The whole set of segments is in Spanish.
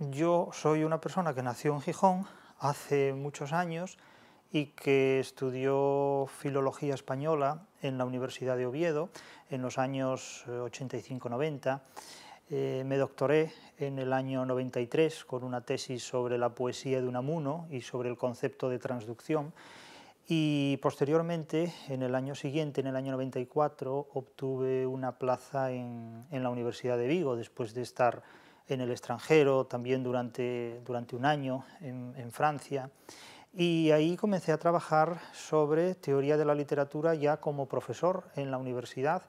yo soy una persona que nació en Gijón hace muchos años y que estudió filología española en la Universidad de Oviedo en los años 85-90. Eh, eh, me doctoré en el año 93 con una tesis sobre la poesía de Unamuno y sobre el concepto de transducción y posteriormente, en el año siguiente, en el año 94, obtuve una plaza en, en la Universidad de Vigo después de estar en el extranjero, también durante, durante un año en, en Francia. Y ahí comencé a trabajar sobre teoría de la literatura ya como profesor en la universidad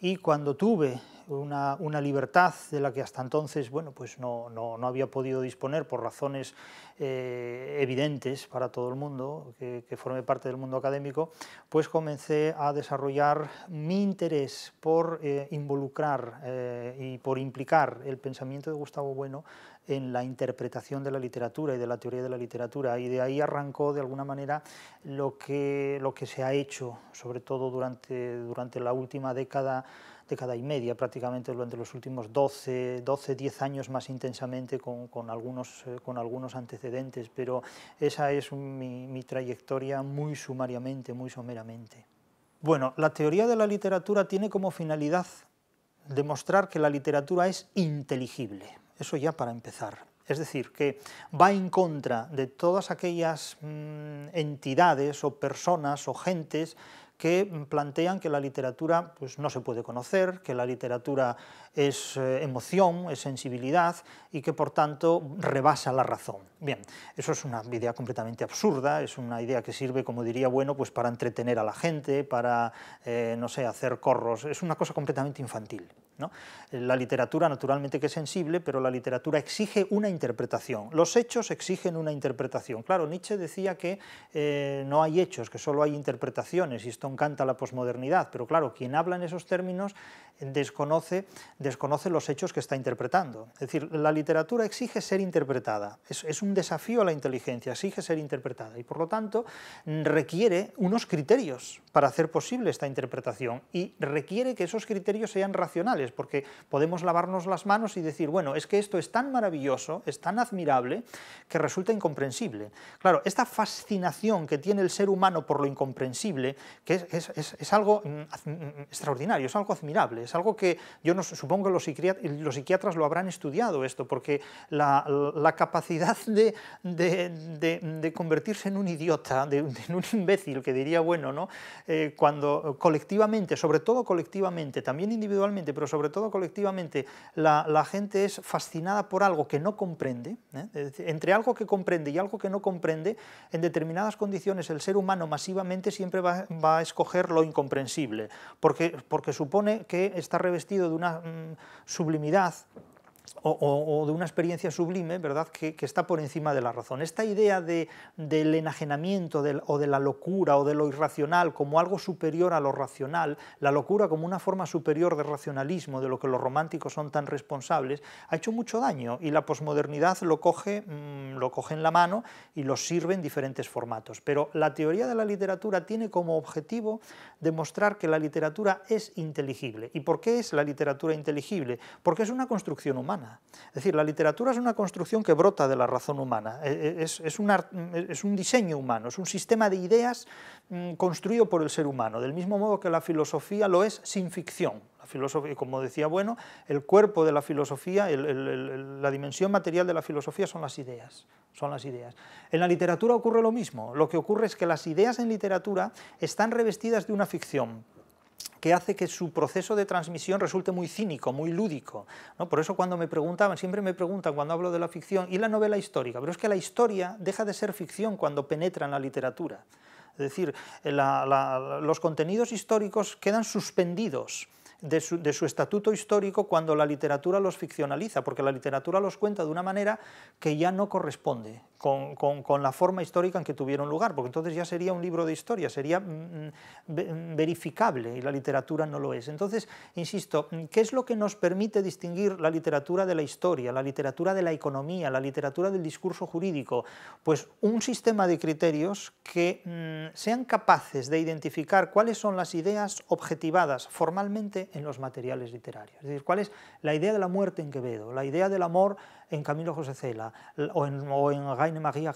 y cuando tuve una, libertad de la que hasta entonces bueno, pues no, no, no había podido disponer por razones eh, evidentes para todo el mundo, que, que, forme parte del mundo académico, pues comencé a desarrollar mi interés por eh, involucrar eh, y por implicar el pensamiento de Gustavo Bueno en la interpretación de la literatura y de la teoría de la literatura y de ahí arrancó de alguna manera lo que, lo que se ha hecho, sobre todo durante, durante la última década década y media prácticamente durante los últimos 12, 12 10 años más intensamente con, algunos, eh, con algunos antecedentes, pero esa es mi, trayectoria muy sumariamente, muy someramente. Bueno, la teoría de la literatura tiene como finalidad demostrar que la literatura es inteligible, eso ya para empezar. Es decir, que va en contra de todas aquellas mm, entidades o personas o gentes que plantean que la literatura pues, no se puede conocer, que la literatura es eh, emoción, es sensibilidad y que por tanto rebasa la razón. Bien, eso es una idea completamente absurda, es una idea que sirve, como diría Bueno, pues para entretener a la gente, para, eh, no sé, hacer corros, es una cosa completamente infantil. ¿no? La literatura naturalmente que es sensible, pero la literatura exige una interpretación. Los hechos exigen una interpretación. Claro, Nietzsche decía que eh, no hay hechos, que solo hay interpretaciones, y esto encanta la posmodernidad, pero claro, quien habla en esos términos desconoce, desconoce los hechos que está interpretando. Es decir, la literatura exige ser interpretada, es, un desafío a la inteligencia, exige ser interpretada y por lo tanto requiere unos criterios para hacer posible esta interpretación y requiere que esos criterios sean racionales, porque podemos lavarnos las manos y decir, bueno, es que esto es tan maravilloso, es tan admirable, que resulta incomprensible. Claro, esta fascinación que tiene el ser humano por lo incomprensible, que es, algo mm, mm, extraordinario, es algo admirable, es algo que yo supongo que los, psiquiatras, lo habrán estudiado esto, porque la, capacidad de, convertirse en un idiota, en un imbécil, que diría, bueno, ¿no? Eh, cuando colectivamente, sobre todo colectivamente, también individualmente, pero sobre todo colectivamente, la, gente es fascinada por algo que no comprende, ¿eh? entre algo que comprende y algo que no comprende, en determinadas condiciones el ser humano masivamente siempre va, a escoger lo incomprensible, porque supone que está revestido de una mm, sublimidad o, de una experiencia sublime, ¿verdad?, que, está por encima de la razón. Esta idea del enajenamiento o de la locura o de lo irracional como algo superior a lo racional, la locura como una forma superior de racionalismo, de lo que los románticos son tan responsables, ha hecho mucho daño y la posmodernidad lo coge, mm, lo coge en la mano y lo sirve en diferentes formatos. Pero la teoría de la literatura tiene como objetivo demostrar que la literatura es inteligible. ¿Y por qué es la literatura inteligible? Porque es una construcción humana es decir, la literatura es una construcción que brota de la razón humana, e, e, es, un, diseño humano, es un sistema de ideas mm, construido por el ser humano, del mismo modo que la filosofía lo es sin ficción, filosofía, como decía Bueno, el cuerpo de la filosofía, la dimensión material de la filosofía son las ideas. Son las ideas. En la literatura ocurre lo mismo. Lo que ocurre es que las ideas en literatura están revestidas de una ficción, que hace que su proceso de transmisión resulte muy cínico, muy lúdico. Por eso cuando me preguntaban, siempre me preguntan cuando hablo de la ficción, ¿y la novela histórica? Pero es que la historia deja de ser ficción cuando penetra en la literatura. Es decir, los contenidos históricos quedan suspendidos de su, estatuto histórico cuando la literatura los ficcionaliza, porque la literatura los cuenta de una manera que ya no corresponde con, la forma histórica en que tuvieron lugar, porque entonces ya sería un libro de historia, sería mm, mm, mm, verificable y la literatura no lo es. Entonces, insisto, ¿qué es lo que nos permite distinguir la literatura de la historia, la literatura de la economía, la literatura del discurso jurídico? Pues un sistema de criterios que sean capaces de identificar cuáles son las ideas objetivadas formalmente en los materiales literarios. Es decir, cuál es la idea de la muerte en Quevedo, la idea del amor en Camilo José Cela o en, o en María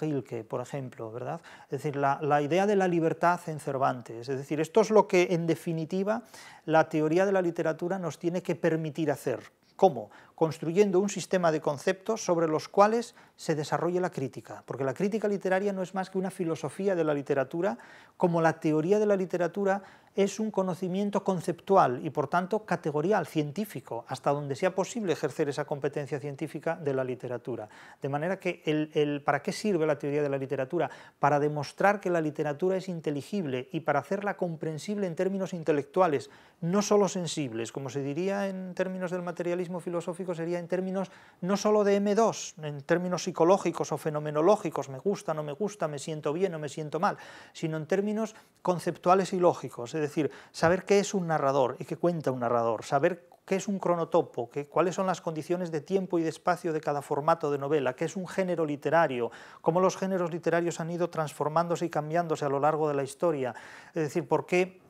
por ejemplo, ¿verdad? Es decir, la, la idea de la libertad en Cervantes. Es decir, esto es lo que en definitiva la teoría de la literatura nos tiene que permitir hacer. ¿Cómo? Construyendo un sistema de conceptos sobre los cuales se desarrolle la crítica, porque la crítica literaria no es más que una filosofía de la literatura, como la teoría de la literatura es un conocimiento conceptual y por tanto categorial, científico, hasta donde sea posible ejercer esa competencia científica de la literatura. De manera que, el, ¿para qué sirve la teoría de la literatura? Para demostrar que la literatura es inteligible y para hacerla comprensible en términos intelectuales, no solo sensibles, como se diría en términos del materialismo filosófico, sería en términos no solo de M2, en términos psicológicos o fenomenológicos, me gusta, no me gusta, me siento bien, o me siento mal, sino en términos conceptuales y lógicos, es decir, saber qué es un narrador y qué cuenta un narrador, saber qué es un cronotopo, ¿Qué, cuáles son las condiciones de tiempo y de espacio de cada formato de novela, qué es un género literario, cómo los géneros literarios han ido transformándose y cambiándose a lo largo de la historia, es decir, por qué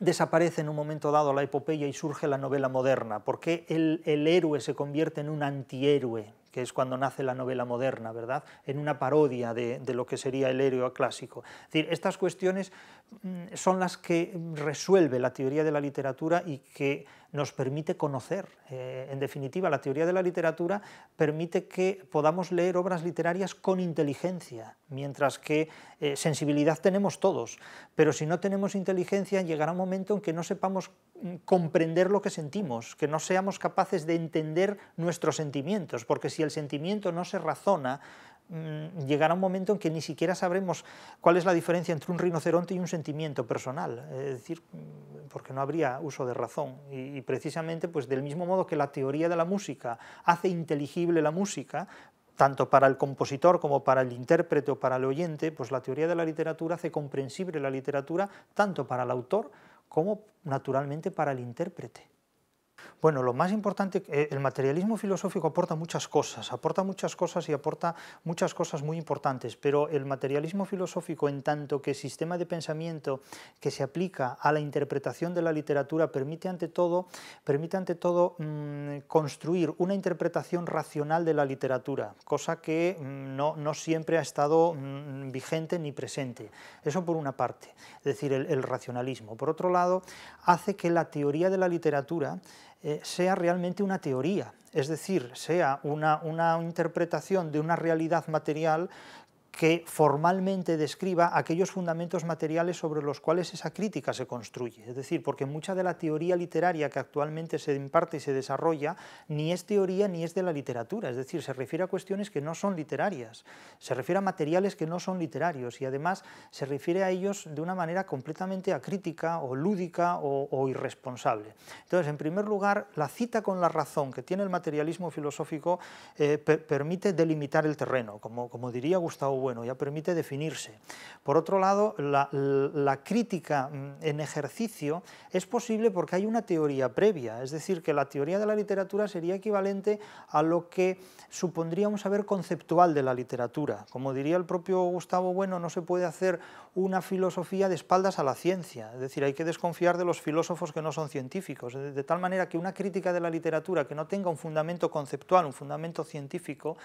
desaparece en un momento dado la epopeya y surge la novela moderna, por qué el, héroe se convierte en un antihéroe, que es cuando nace la novela moderna, ¿verdad? En una parodia de, de lo que sería el héroe clásico. Es decir, estas cuestiones Mm, son las que resuelve la teoría de la literatura y que nos permite conocer. Eh, en definitiva, la teoría de la literatura permite que podamos leer obras literarias con inteligencia, mientras que eh, sensibilidad tenemos todos, pero si no tenemos inteligencia llegará un momento en que no sepamos mm, comprender lo que sentimos, que no seamos capaces de entender nuestros sentimientos, porque si el sentimiento no se razona, Mm, llegará un momento en que ni siquiera sabremos cuál es la diferencia entre un rinoceronte y un sentimiento personal, es decir, mm, porque no habría uso de razón. Y, precisamente, pues del mismo modo que la teoría de la música hace inteligible la música, tanto para el compositor como para el intérprete o para el oyente, pues la teoría de la literatura hace comprensible la literatura tanto para el autor como naturalmente para el intérprete. Bueno, lo más importante, eh, el materialismo filosófico aporta muchas cosas, aporta muchas cosas y aporta muchas cosas muy importantes, pero el materialismo filosófico en tanto que sistema de pensamiento que se aplica a la interpretación de la literatura permite ante todo, ante todo mm, construir una interpretación racional de la literatura, cosa que mm, no, siempre ha estado mm, vigente ni presente. Eso por una parte, es decir, el racionalismo. Por otro lado, hace que la teoría de la literatura eh, sea realmente una teoría, es decir, sea una interpretación de una realidad material que formalmente describa aquellos fundamentos materiales sobre los cuales esa crítica se construye. Es decir, porque mucha de la teoría literaria que actualmente se imparte y se desarrolla ni es teoría ni es de la literatura, es decir, se refiere a cuestiones que no son literarias, se refiere a materiales que no son literarios y además se refiere a ellos de una manera completamente acrítica o lúdica o, irresponsable. Entonces, en primer lugar, la cita con la razón que tiene el materialismo filosófico eh, permite delimitar el terreno, como, como diría Gustavo bueno, ya permite definirse. Por otro lado, la, crítica mm, en ejercicio es posible porque hay una teoría previa, es decir, que la teoría de la literatura sería equivalente a lo que supondría un saber conceptual de la literatura. Como diría el propio Gustavo Bueno, no se puede hacer una filosofía de espaldas a la ciencia, es decir, hay que desconfiar de los filósofos que no son científicos, de tal manera que una crítica de la literatura que no tenga un fundamento conceptual, un fundamento científico,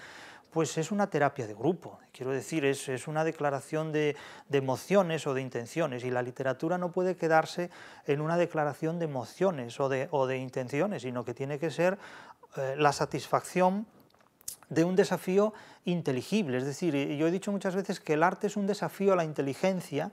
pues es una terapia de grupo, quiero decir, es, es una declaración de, emociones o de intenciones, y la literatura no puede quedarse en una declaración de emociones o de, intenciones, sino que tiene que ser eh, la satisfacción de un desafío inteligible, es decir, yo he dicho muchas veces que el arte es un desafío a la inteligencia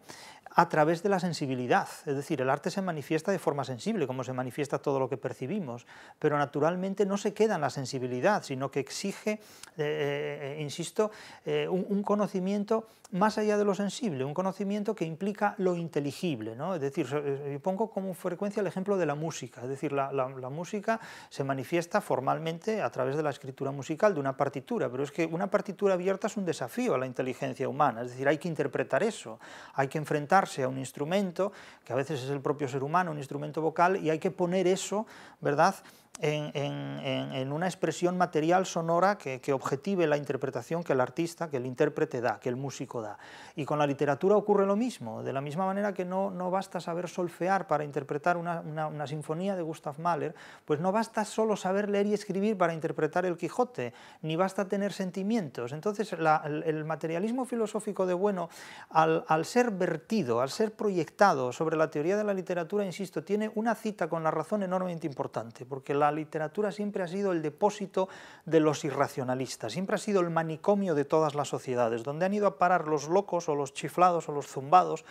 a través de la sensibilidad, es decir, el arte se manifiesta de forma sensible, como se manifiesta todo lo que percibimos, pero naturalmente no se queda en la sensibilidad, sino que exige, eh, eh, eh, insisto, un conocimiento más allá de lo sensible, un conocimiento que implica lo inteligible, ¿no? es decir, eh, pongo como frecuencia el ejemplo de la música, es decir, la, música se manifiesta formalmente a través de la escritura musical, de una partitura, pero es que una partitura abierta es un desafío a la inteligencia humana, es decir, hay que interpretar eso, hay que enfrentarse a un instrumento, que a veces es el propio ser humano, un instrumento vocal, y hay que poner eso, ¿verdad?, en, una expresión material sonora que, que, objetive la interpretación que el artista, que el intérprete da, que el músico da. Y con la literatura ocurre lo mismo, de la misma manera que no, no basta saber solfear para interpretar una, una, sinfonía de Gustav Mahler, pues no basta solo saber leer y escribir para interpretar el Quijote, ni basta tener sentimientos. Entonces el, el, materialismo filosófico de Bueno, al, al ser vertido, al ser proyectado sobre la teoría de la literatura, insisto, tiene una cita con la razón enormemente importante, porque la literatura siempre ha sido el depósito de los irracionalistas, siempre ha sido el manicomio de todas las sociedades, donde han ido a parar los locos o los chiflados o los zumbados,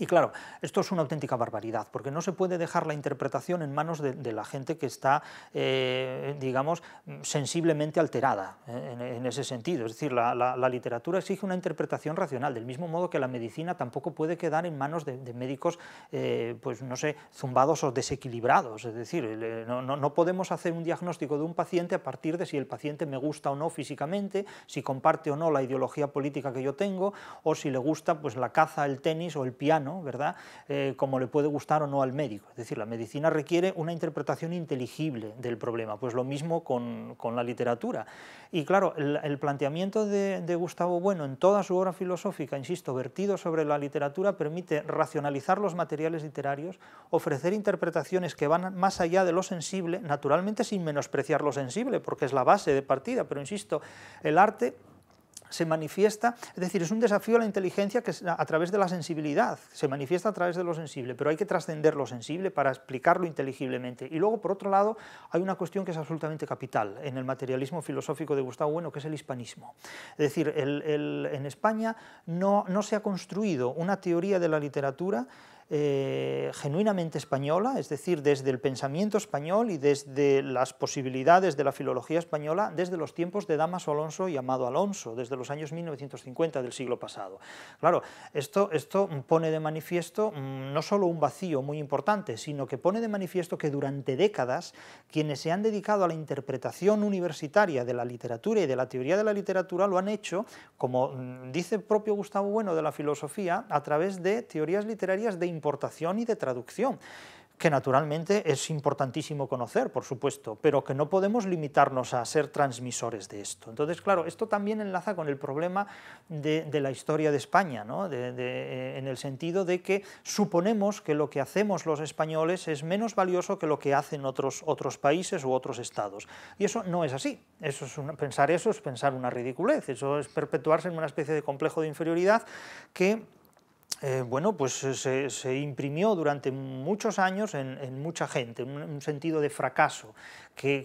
y claro, esto es una auténtica barbaridad, porque no se puede dejar la interpretación en manos de, la gente que está, eh, digamos, sensiblemente alterada eh, en, ese sentido. Es decir, la, literatura exige una interpretación racional, del mismo modo que la medicina tampoco puede quedar en manos de, médicos, eh, pues no sé, zumbados o desequilibrados. Es decir, no, no podemos hacer un diagnóstico de un paciente a partir de si el paciente me gusta o no físicamente, si comparte o no la ideología política que yo tengo, o si le gusta pues, la caza, el tenis o el piano ¿verdad? Eh, como le puede gustar o no al médico. Es decir, la medicina requiere una interpretación inteligible del problema, pues lo mismo con, la literatura. Y claro, el, planteamiento de, Gustavo Bueno en toda su obra filosófica, insisto, vertido sobre la literatura, permite racionalizar los materiales literarios, ofrecer interpretaciones que van más allá de lo sensible, naturalmente sin menospreciar lo sensible, porque es la base de partida, pero insisto, el arte se manifiesta, es decir, es un desafío a la inteligencia que a través de la sensibilidad, se manifiesta a través de lo sensible, pero hay que trascender lo sensible para explicarlo inteligiblemente. Y luego, por otro lado, hay una cuestión que es absolutamente capital en el materialismo filosófico de Gustavo Bueno, que es el hispanismo. Es decir, en España no, no se ha construido una teoría de la literatura eh, genuinamente española, es decir, desde el pensamiento español y desde las posibilidades de la filología española, desde los tiempos de Damaso Alonso y Amado Alonso, desde los años 1950 del siglo pasado. Claro, esto, esto pone de manifiesto mm, no solo un vacío muy importante, sino que pone de manifiesto que durante décadas quienes se han dedicado a la interpretación universitaria de la literatura y de la teoría de la literatura lo han hecho, como mm, dice propio Gustavo Bueno de la filosofía, a través de teorías literarias de importación y de traducción que naturalmente es importantísimo conocer, por supuesto, pero que no podemos limitarnos a ser transmisores de esto. Entonces, claro, esto también enlaza con el problema de, la historia de España, ¿no? Eh, en el sentido de que suponemos que lo que hacemos los españoles es menos valioso que lo que hacen otros, otros países u otros estados. Y eso no es así. Eso es pensar eso es pensar una ridiculez, eso es perpetuarse en una especie de complejo de inferioridad que eh, bueno, pues eh, se, imprimió durante muchos años en, mucha gente, en un sentido de fracaso, que,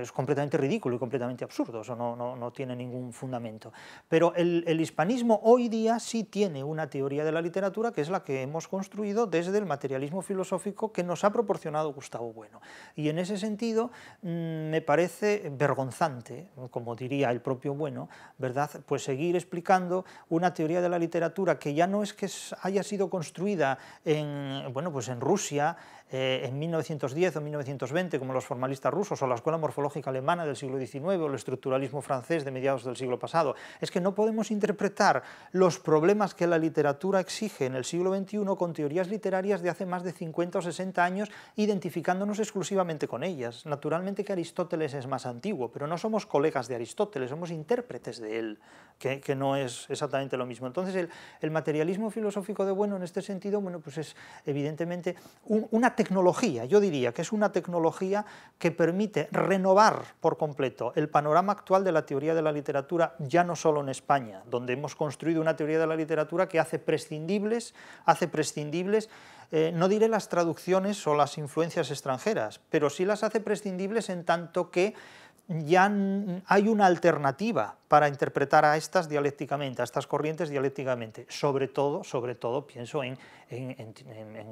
es completamente ridículo y completamente absurdo, eso no, no, no tiene ningún fundamento. Pero el, el, hispanismo hoy día sí tiene una teoría de la literatura que es la que hemos construido desde el materialismo filosófico que nos ha proporcionado Gustavo Bueno. Y en ese sentido mm, me parece vergonzante, como diría el propio Bueno, ¿verdad? pues seguir explicando una teoría de la literatura que ya no es que haya sido construida en, bueno, pues en Rusia eh, en 1910 o 1920, como los formalistas rusos, o la escuela morfológica alemana del siglo XIX o el estructuralismo francés de mediados del siglo pasado. Es que no podemos interpretar los problemas que la literatura exige en el siglo XXI con teorías literarias de hace más de 50 o 60 años identificándonos exclusivamente con ellas. Naturalmente que Aristóteles es más antiguo, pero no somos colegas de Aristóteles, somos intérpretes de él, que, no es exactamente lo mismo. Entonces el, materialismo filosófico de Bueno en este sentido, bueno, pues es evidentemente una tecnología, yo diría que es una tecnología que permite permite renovar por completo el panorama actual de la teoría de la literatura, ya no solo en España, donde hemos construido una teoría de la literatura que hace prescindibles, hace prescindibles eh, no diré las traducciones o las influencias extranjeras, pero sí las hace prescindibles en tanto que ya hay una alternativa para interpretar a estas dialécticamente, a estas corrientes dialécticamente, sobre todo, sobre todo pienso en,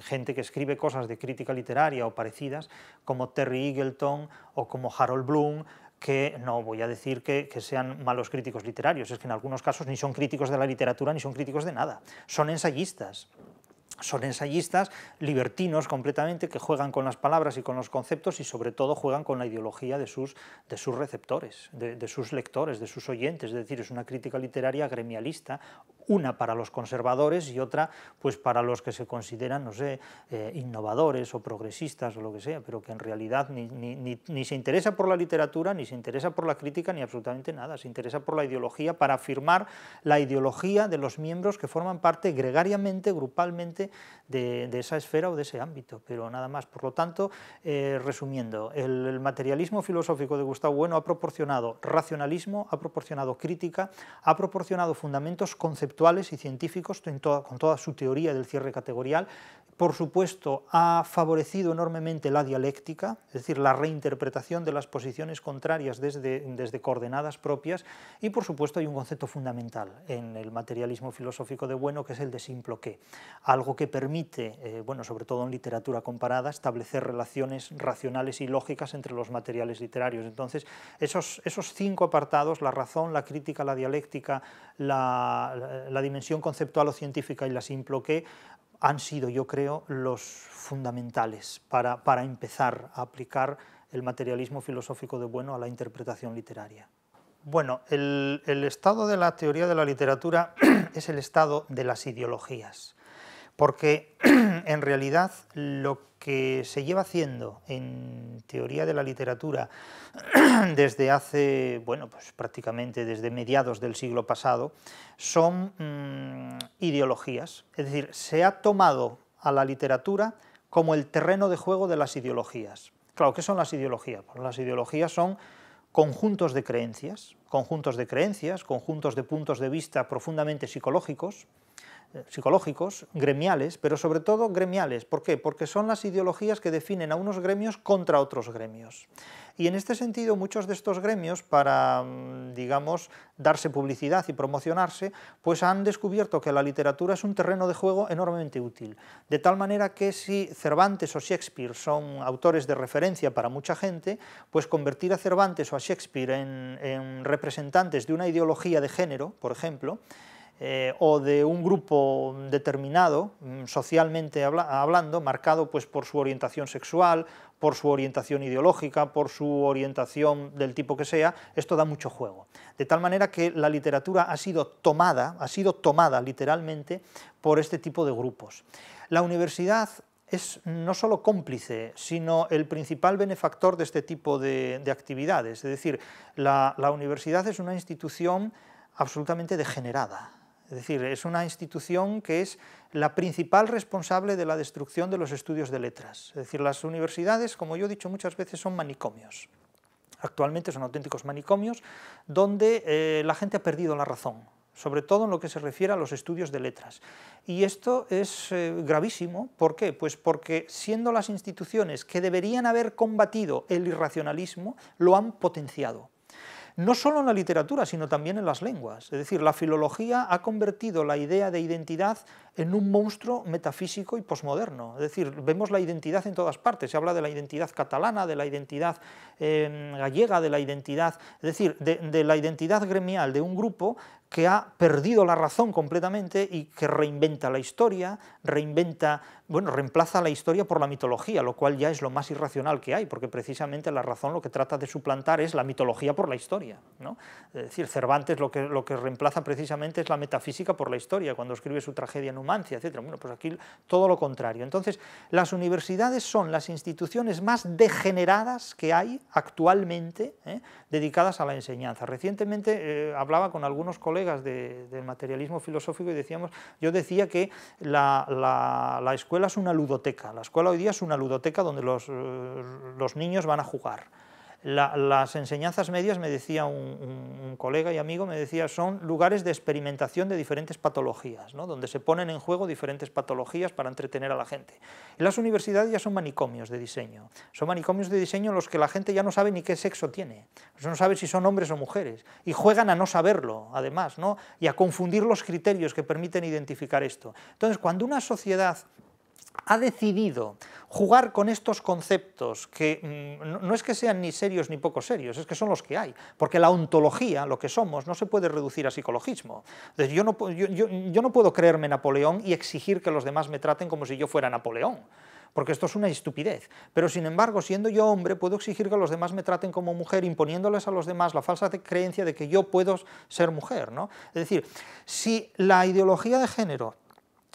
gente que escribe cosas de crítica literaria o parecidas, como Terry Eagleton o como Harold Bloom, que no voy a decir que, sean malos críticos literarios, es que en algunos casos ni son críticos de la literatura ni son críticos de nada, son ensayistas, son ensayistas libertinos completamente que juegan con las palabras y con los conceptos y sobre todo juegan con la ideología de sus, de sus receptores, de, de sus lectores, de sus oyentes, es decir, es una crítica literaria gremialista una para los conservadores y otra pues para los que se consideran, no sé, eh, innovadores o progresistas o lo que sea, pero que en realidad ni, ni, ni, ni, se interesa por la literatura, ni se interesa por la crítica, ni absolutamente nada, se interesa por la ideología para afirmar la ideología de los miembros que forman parte gregariamente, grupalmente de, de esa esfera o de ese ámbito, pero nada más. Por lo tanto, eh, resumiendo, el, el materialismo filosófico de Gustavo Bueno ha proporcionado racionalismo, ha proporcionado crítica, ha proporcionado fundamentos conceptuales y científicos con toda su teoría del cierre categorial por supuesto, ha favorecido enormemente la dialéctica, es decir, la reinterpretación de las posiciones contrarias desde, desde, coordenadas propias, y por supuesto hay un concepto fundamental en el materialismo filosófico de Bueno, que es el de simple que algo que permite, eh, bueno, sobre todo en literatura comparada, establecer relaciones racionales y lógicas entre los materiales literarios. Entonces, esos, esos cinco apartados, la razón, la crítica, la dialéctica, la, dimensión conceptual o científica y la simple qué, han sido, yo creo, los fundamentales para, empezar a aplicar el materialismo filosófico de Bueno a la interpretación literaria. Bueno, el, estado de la teoría de la literatura es el estado de las ideologías. Porque en realidad lo que se lleva haciendo en teoría de la literatura desde hace, bueno, pues prácticamente desde mediados del siglo pasado, son mm, ideologías. Es decir, se ha tomado a la literatura como el terreno de juego de las ideologías. Claro, ¿qué son las ideologías? Pues las ideologías son conjuntos de creencias, conjuntos de creencias, conjuntos de puntos de vista profundamente psicológicos, psicológicos, gremiales, pero sobre todo gremiales. ¿Por qué? Porque son las ideologías que definen a unos gremios contra otros gremios. Y en este sentido, muchos de estos gremios, para, mm, digamos, darse publicidad y promocionarse, pues han descubierto que la literatura es un terreno de juego enormemente útil. De tal manera que si Cervantes o Shakespeare son autores de referencia para mucha gente, pues convertir a Cervantes o a Shakespeare en, en representantes de una ideología de género, por ejemplo, eh, o de un grupo determinado, mm, socialmente hablando, marcado pues, por su orientación sexual, por su orientación ideológica, por su orientación del tipo que sea, esto da mucho juego. De tal manera que la literatura ha sido tomada, ha sido tomada literalmente por este tipo de grupos. La universidad es no solo cómplice, sino el principal benefactor de este tipo de, actividades. Es decir, la universidad es una institución absolutamente degenerada, es decir, es una institución que es la principal responsable de la destrucción de los estudios de letras. Es decir, las universidades, como yo he dicho muchas veces, son manicomios. Actualmente son auténticos manicomios donde eh, la gente ha perdido la razón, sobre todo en lo que se refiere a los estudios de letras. Y esto es eh, gravísimo, ¿por qué? Pues porque siendo las instituciones que deberían haber combatido el irracionalismo, lo han potenciado no solo en la literatura, sino también en las lenguas. Es decir, la filología ha convertido la idea de identidad en un monstruo metafísico y posmoderno. Es decir, vemos la identidad en todas partes. Se habla de la identidad catalana, de la identidad em, gallega, de la identidad, es decir, de, la identidad gremial de un grupo que ha perdido la razón completamente y que reinventa la historia, reinventa, bueno, reemplaza la historia por la mitología, lo cual ya es lo más irracional que hay, porque precisamente la razón lo que trata de suplantar es la mitología por la historia. ¿no? Es decir, Cervantes lo que, lo que reemplaza precisamente es la metafísica por la historia, cuando escribe su tragedia Numancia, Bueno, pues aquí todo lo contrario. Entonces, las universidades son las instituciones más degeneradas que hay actualmente ¿eh? dedicadas a la enseñanza. Recientemente eh, hablaba con algunos colegas del materialismo filosófico y decíamos, yo decía que la, la, la, escuela es una ludoteca, la escuela hoy día es una ludoteca donde los, eh, los niños van a jugar las enseñanzas medias, me decía un, colega y amigo, me decía, son lugares de experimentación de diferentes patologías, ¿no? donde se ponen en juego diferentes patologías para entretener a la gente. las universidades ya son manicomios de diseño, son manicomios de diseño en los que la gente ya no sabe ni qué sexo tiene, no sabe si son hombres o mujeres, y juegan a no saberlo, además, ¿no? y a confundir los criterios que permiten identificar esto. Entonces, cuando una sociedad ha decidido jugar con estos conceptos que mm, no es que sean ni serios ni poco serios, es que son los que hay, porque la ontología, lo que somos, no se puede reducir a psicologismo. yo, no, puedo creerme Napoleón y exigir que los demás me traten como si yo fuera Napoleón porque esto es una estupidez. Pero sin embargo, siendo yo hombre, puedo exigir que los demás me traten como mujer, imponiéndoles a los demás la falsa creencia de que yo puedo ser mujer. ¿no? Es decir, si la ideología de género,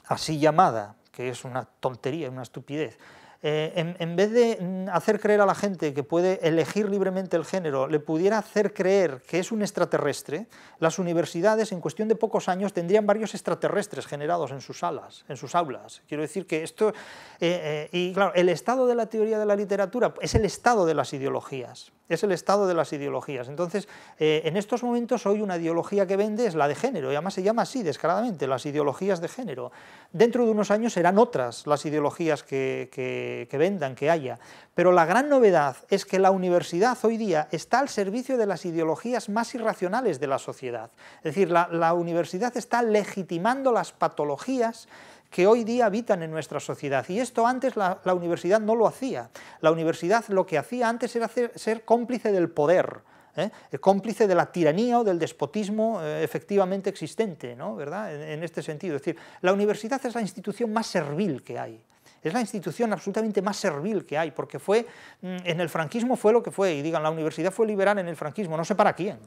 así llamada, que es una tontería, una estupidez. Eh, en, vez de mm, hacer creer a la gente que puede elegir libremente el género, le pudiera hacer creer que es un extraterrestre, las universidades en cuestión de pocos años tendrían varios extraterrestres generados en sus salas, en sus aulas. Quiero decir que esto... Eh, eh, y claro, el estado de la teoría de la literatura es el estado de las ideologías, es el estado de las ideologías. Entonces, en estos momentos hoy una ideología que vende es la de género, y además se llama así descaradamente, las ideologías de género. Dentro de unos años serán otras las ideologías que, que que, vendan, que haya. Pero la gran novedad es que la universidad hoy día está al servicio de las ideologías más irracionales de la sociedad. Es decir, la, universidad está legitimando las patologías que hoy día habitan en nuestra sociedad. Y esto antes la, universidad no lo hacía. La universidad lo que hacía antes era ser, cómplice del poder, ¿eh? cómplice de la tiranía o del despotismo eh, efectivamente existente, ¿no? ¿verdad? En, en este sentido. Es decir, la universidad es la institución más servil que hay es la institución absolutamente más servil que hay, porque fue, mm, en el franquismo fue lo que fue, y digan, la universidad fue liberal en el franquismo, no sé para quién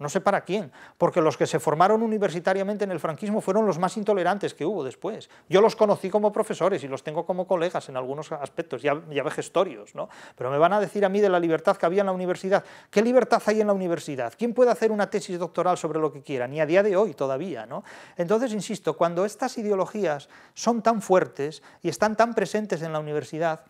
no sé para quién, porque los que se formaron universitariamente en el franquismo fueron los más intolerantes que hubo después. Yo los conocí como profesores y los tengo como colegas en algunos aspectos, ya, ya gestorios, ¿no? Pero me van a decir a mí de la libertad que había en la universidad. ¿Qué libertad hay en la universidad? ¿Quién puede hacer una tesis doctoral sobre lo que quiera? Ni a día de hoy todavía, ¿no? Entonces, insisto, cuando estas ideologías son tan fuertes y están tan presentes en la universidad,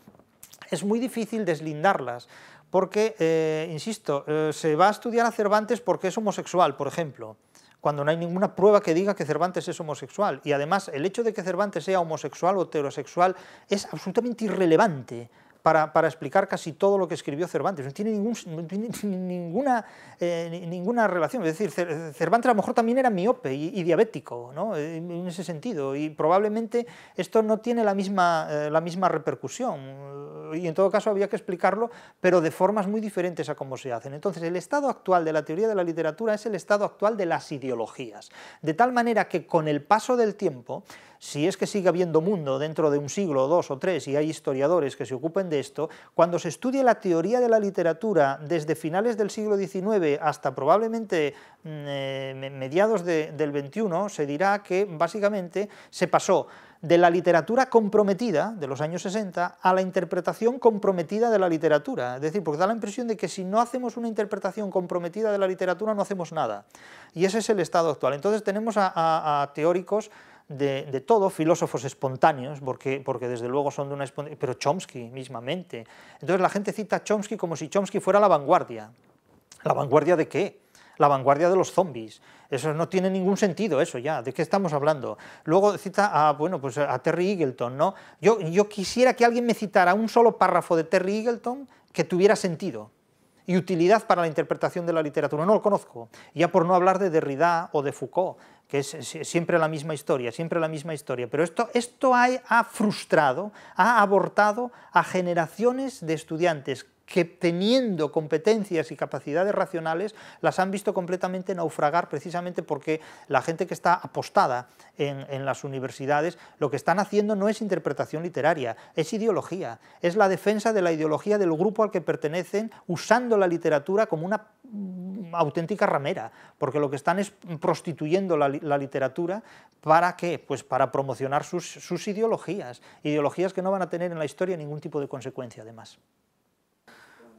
es muy difícil deslindarlas porque, eh, insisto, eh, se va a estudiar a Cervantes porque es homosexual, por ejemplo, cuando no hay ninguna prueba que diga que Cervantes es homosexual. Y además, el hecho de que Cervantes sea homosexual o heterosexual es absolutamente irrelevante para, explicar casi todo lo que escribió Cervantes. No tiene, ningún, ninguna, eh, ninguna relación. Es decir, Cervantes a lo mejor también era miope y, diabético, ¿no? en ese sentido. Y probablemente esto no tiene la misma, la misma repercusión y en todo caso había que explicarlo, pero de formas muy diferentes a cómo se hacen. Entonces, el estado actual de la teoría de la literatura es el estado actual de las ideologías, de tal manera que con el paso del tiempo si es que sigue habiendo mundo dentro de un siglo, dos o tres, y hay historiadores que se ocupen de esto, cuando se estudie la teoría de la literatura desde finales del siglo XIX hasta probablemente mm, eh, mediados del XXI, se dirá que básicamente se pasó de la literatura comprometida de los años 60 a la interpretación comprometida de la literatura. Es decir, porque da la impresión de que si no hacemos una interpretación comprometida de la literatura no hacemos nada. Y ese es el estado actual. Entonces tenemos a teóricos de, todo, filósofos espontáneos, porque, porque desde luego son de una espontánea, pero Chomsky mismamente. Entonces la gente cita Chomsky como si Chomsky fuera la vanguardia. ¿La vanguardia de qué? La vanguardia de los zombies. Eso no tiene ningún sentido, eso ya, ¿de qué estamos hablando? Luego cita a, bueno, pues a Terry Eagleton, ¿no? Yo, yo quisiera que alguien me citara un solo párrafo de Terry Eagleton que tuviera sentido y utilidad para la interpretación de la literatura. No lo conozco, ya por no hablar de Derrida o de Foucault, que es siempre la misma historia, siempre la misma historia. Pero esto, esto ha frustrado, ha abortado a generaciones de estudiantes que teniendo competencias y capacidades racionales las han visto completamente naufragar precisamente porque la gente que está apostada en, las universidades lo que están haciendo no es interpretación literaria, es ideología, es la defensa de la ideología del grupo al que pertenecen usando la literatura como una mm, auténtica ramera, porque lo que están es prostituyendo la, literatura para qué? Pues para promocionar sus ideologías, ideologías que no van a tener en la historia ningún tipo de consecuencia además.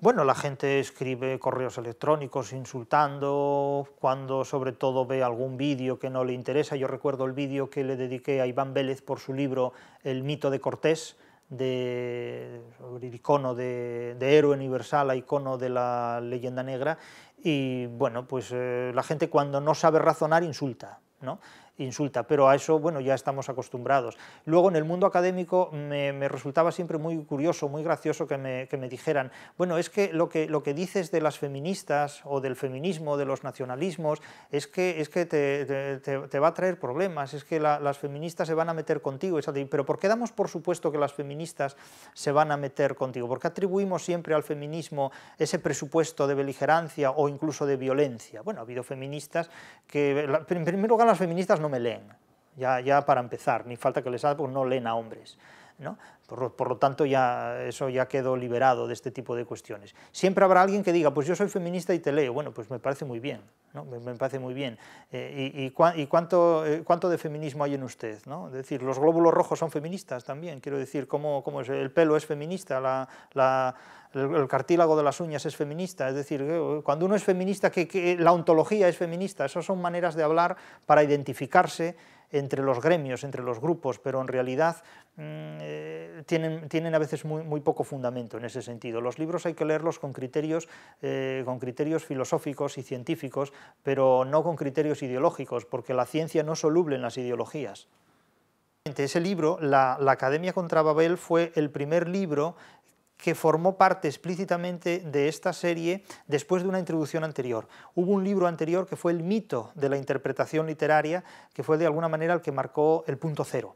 Bueno, la gente escribe correos electrónicos insultando, cuando sobre todo ve algún vídeo que no le interesa. Yo recuerdo el vídeo que le dediqué a Iván Vélez por su libro El mito de Cortés, de, sobre el icono de, héroe universal icono de la leyenda negra y bueno, pues eh, la gente cuando no sabe razonar insulta, ¿no? insulta, pero a eso bueno, ya estamos acostumbrados. Luego en el mundo académico me, resultaba siempre muy curioso, muy gracioso que me, que me, dijeran, bueno, es que lo, que lo que dices de las feministas o del feminismo, de los nacionalismos, es que, es que te, te, va a traer problemas, es que las feministas se van a meter contigo, pero ¿por qué damos por supuesto que las feministas se van a meter contigo? ¿Por qué atribuimos siempre al feminismo ese presupuesto de beligerancia o incluso de violencia? Bueno, ha habido feministas que, en primer lugar, las feministas no me leen, ya, ya para empezar, ni falta que les haga, pues no leen a hombres. Por, lo tanto, ya, eso ya quedó liberado de este tipo de cuestiones. Siempre habrá alguien que diga, pues yo soy feminista y te leo. Bueno, pues me parece muy bien, me, parece muy bien. Eh, ¿Y, y, cuánto, eh, cuánto de feminismo hay en usted? ¿no? Es decir, los glóbulos rojos son feministas también. Quiero decir, ¿cómo, es? el pelo es feminista, el, cartílago de las uñas es feminista. Es decir, eh, cuando uno es feminista, que, la ontología es feminista. Esas son maneras de hablar para identificarse entre los gremios, entre los grupos, pero en realidad mm, eh, tienen, tienen, a veces muy, poco fundamento en ese sentido. Los libros hay que leerlos con criterios, eh, con criterios filosóficos y científicos, pero no con criterios ideológicos, porque la ciencia no es soluble en las ideologías. Ese libro, la, la, Academia contra Babel, fue el primer libro que formó parte explícitamente de esta serie después de una introducción anterior. Hubo un libro anterior que fue el mito de la interpretación literaria, que fue de alguna manera el que marcó el punto cero.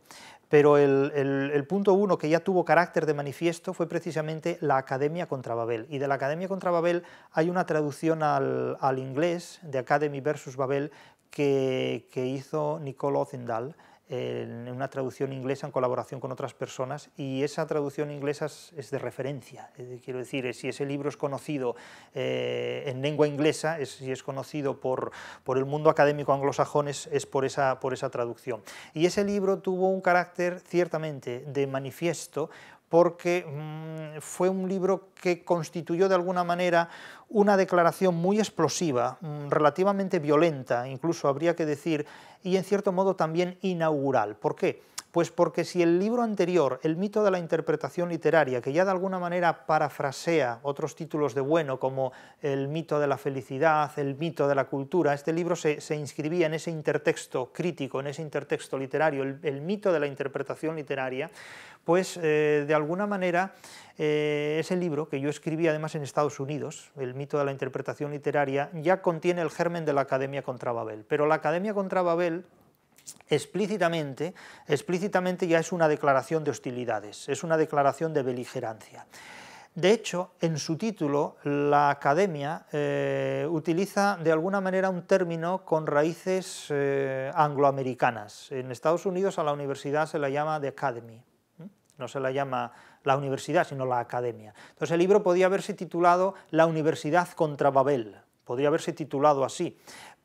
Pero el, punto uno que ya tuvo carácter de manifiesto fue precisamente la Academia contra Babel. Y de la Academia contra Babel hay una traducción al, inglés de Academy versus Babel que, hizo Nicole Ozendahl en una traducción inglesa en colaboración con otras personas y esa traducción inglesa es de referencia. Quiero decir, si ese libro es conocido eh, en lengua inglesa, si es conocido por, por el mundo académico anglosajón, es, por, esa, por esa traducción. Y ese libro tuvo un carácter ciertamente de manifiesto porque mm, fue un libro que constituyó de alguna manera una declaración muy explosiva, mm, relativamente violenta, incluso habría que decir, y en cierto modo también inaugural. ¿Por qué? Pues porque si el libro anterior, El mito de la interpretación literaria, que ya de alguna manera parafrasea otros títulos de bueno como El mito de la felicidad, El mito de la cultura, este libro se, inscribía en ese intertexto crítico, en ese intertexto literario, el mito de la interpretación literaria, pues eh, de alguna manera eh, ese libro, que yo escribí además en Estados Unidos, El mito de la interpretación literaria, ya contiene el germen de la Academia contra Babel. Pero la Academia contra Babel explícitamente, explícitamente ya es una declaración de hostilidades, es una declaración de beligerancia. De hecho, en su título, la academia eh, utiliza de alguna manera un término con raíces angloamericanas. En Estados Unidos a la universidad se la llama The Academy, no se la llama la universidad, sino la academia. Entonces el libro podía haberse titulado La Universidad contra Babel, podría haberse titulado así,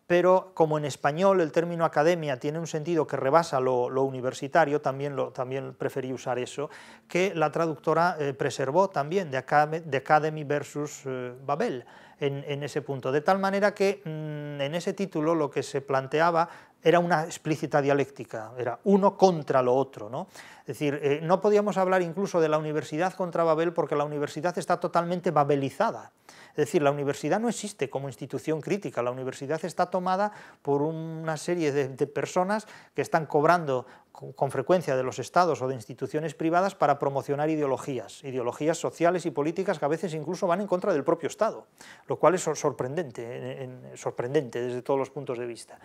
pero como en español el término academia tiene un sentido que rebasa lo, universitario, también, lo, también preferí usar eso, que la traductora eh, preservó también, de Academy, versus eh, Babel, en, ese punto. De tal manera que mm, en ese título lo que se planteaba era una explícita dialéctica, era uno contra lo otro. ¿no? Es decir, eh, no podíamos hablar incluso de la universidad contra Babel porque la universidad está totalmente babelizada. Es decir, la universidad no existe como institución crítica, la universidad está tomada por una serie de, personas que están cobrando con, frecuencia de los estados o de instituciones privadas para promocionar ideologías, ideologías sociales y políticas que a veces incluso van en contra del propio Estado, lo cual es sorprendente, sorprendente desde todos los puntos de vista.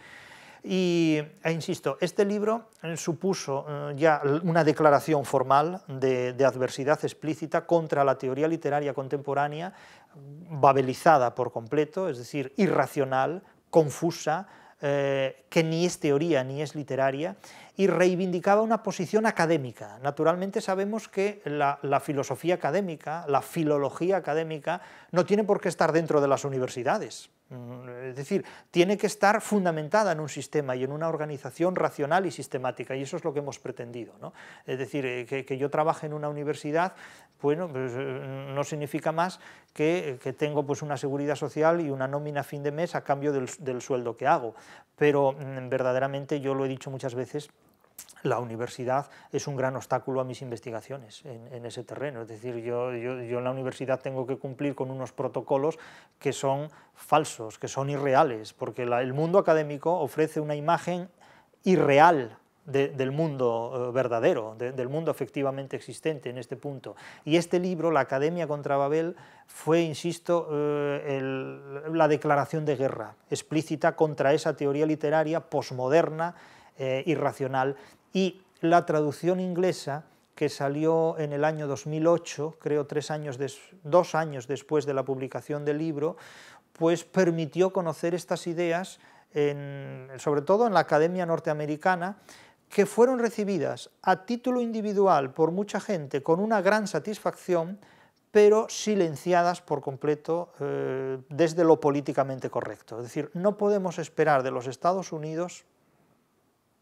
Y, e insisto, este libro eh, supuso eh, ya una declaración formal de, adversidad explícita contra la teoría literaria contemporánea, babelizada por completo, es decir, irracional, confusa, eh, que ni es teoría ni es literaria, y reivindicaba una posición académica. Naturalmente sabemos que la, filosofía académica, la filología académica, no tiene por qué estar dentro de las universidades. Mm, es decir, tiene que estar fundamentada en un sistema y en una organización racional y sistemática, y eso es lo que hemos pretendido. Es decir, eh, que, yo trabaje en una universidad, bueno, pues, eh, no significa más eh, que, tengo pues, una seguridad social y una nómina a fin de mes a cambio del, del sueldo que hago. Pero mm, verdaderamente, yo lo he dicho muchas veces, la universidad es un gran obstáculo a mis investigaciones en, ese terreno. Es decir, yo, en la universidad tengo que cumplir con unos protocolos que son falsos, que son irreales, porque el mundo académico ofrece una imagen irreal del mundo eh, verdadero, del mundo efectivamente existente en este punto. Y este libro, La Academia contra Babel, fue, insisto, eh, la declaración de guerra explícita contra esa teoría literaria posmoderna eh, irracional. Y la traducción inglesa, que salió en el año 2008, creo tres años dos años después de la publicación del libro, pues permitió conocer estas ideas, sobre todo en la Academia Norteamericana, que fueron recibidas a título individual por mucha gente con una gran satisfacción, pero silenciadas por completo eh, desde lo políticamente correcto. Es decir, no podemos esperar de los Estados Unidos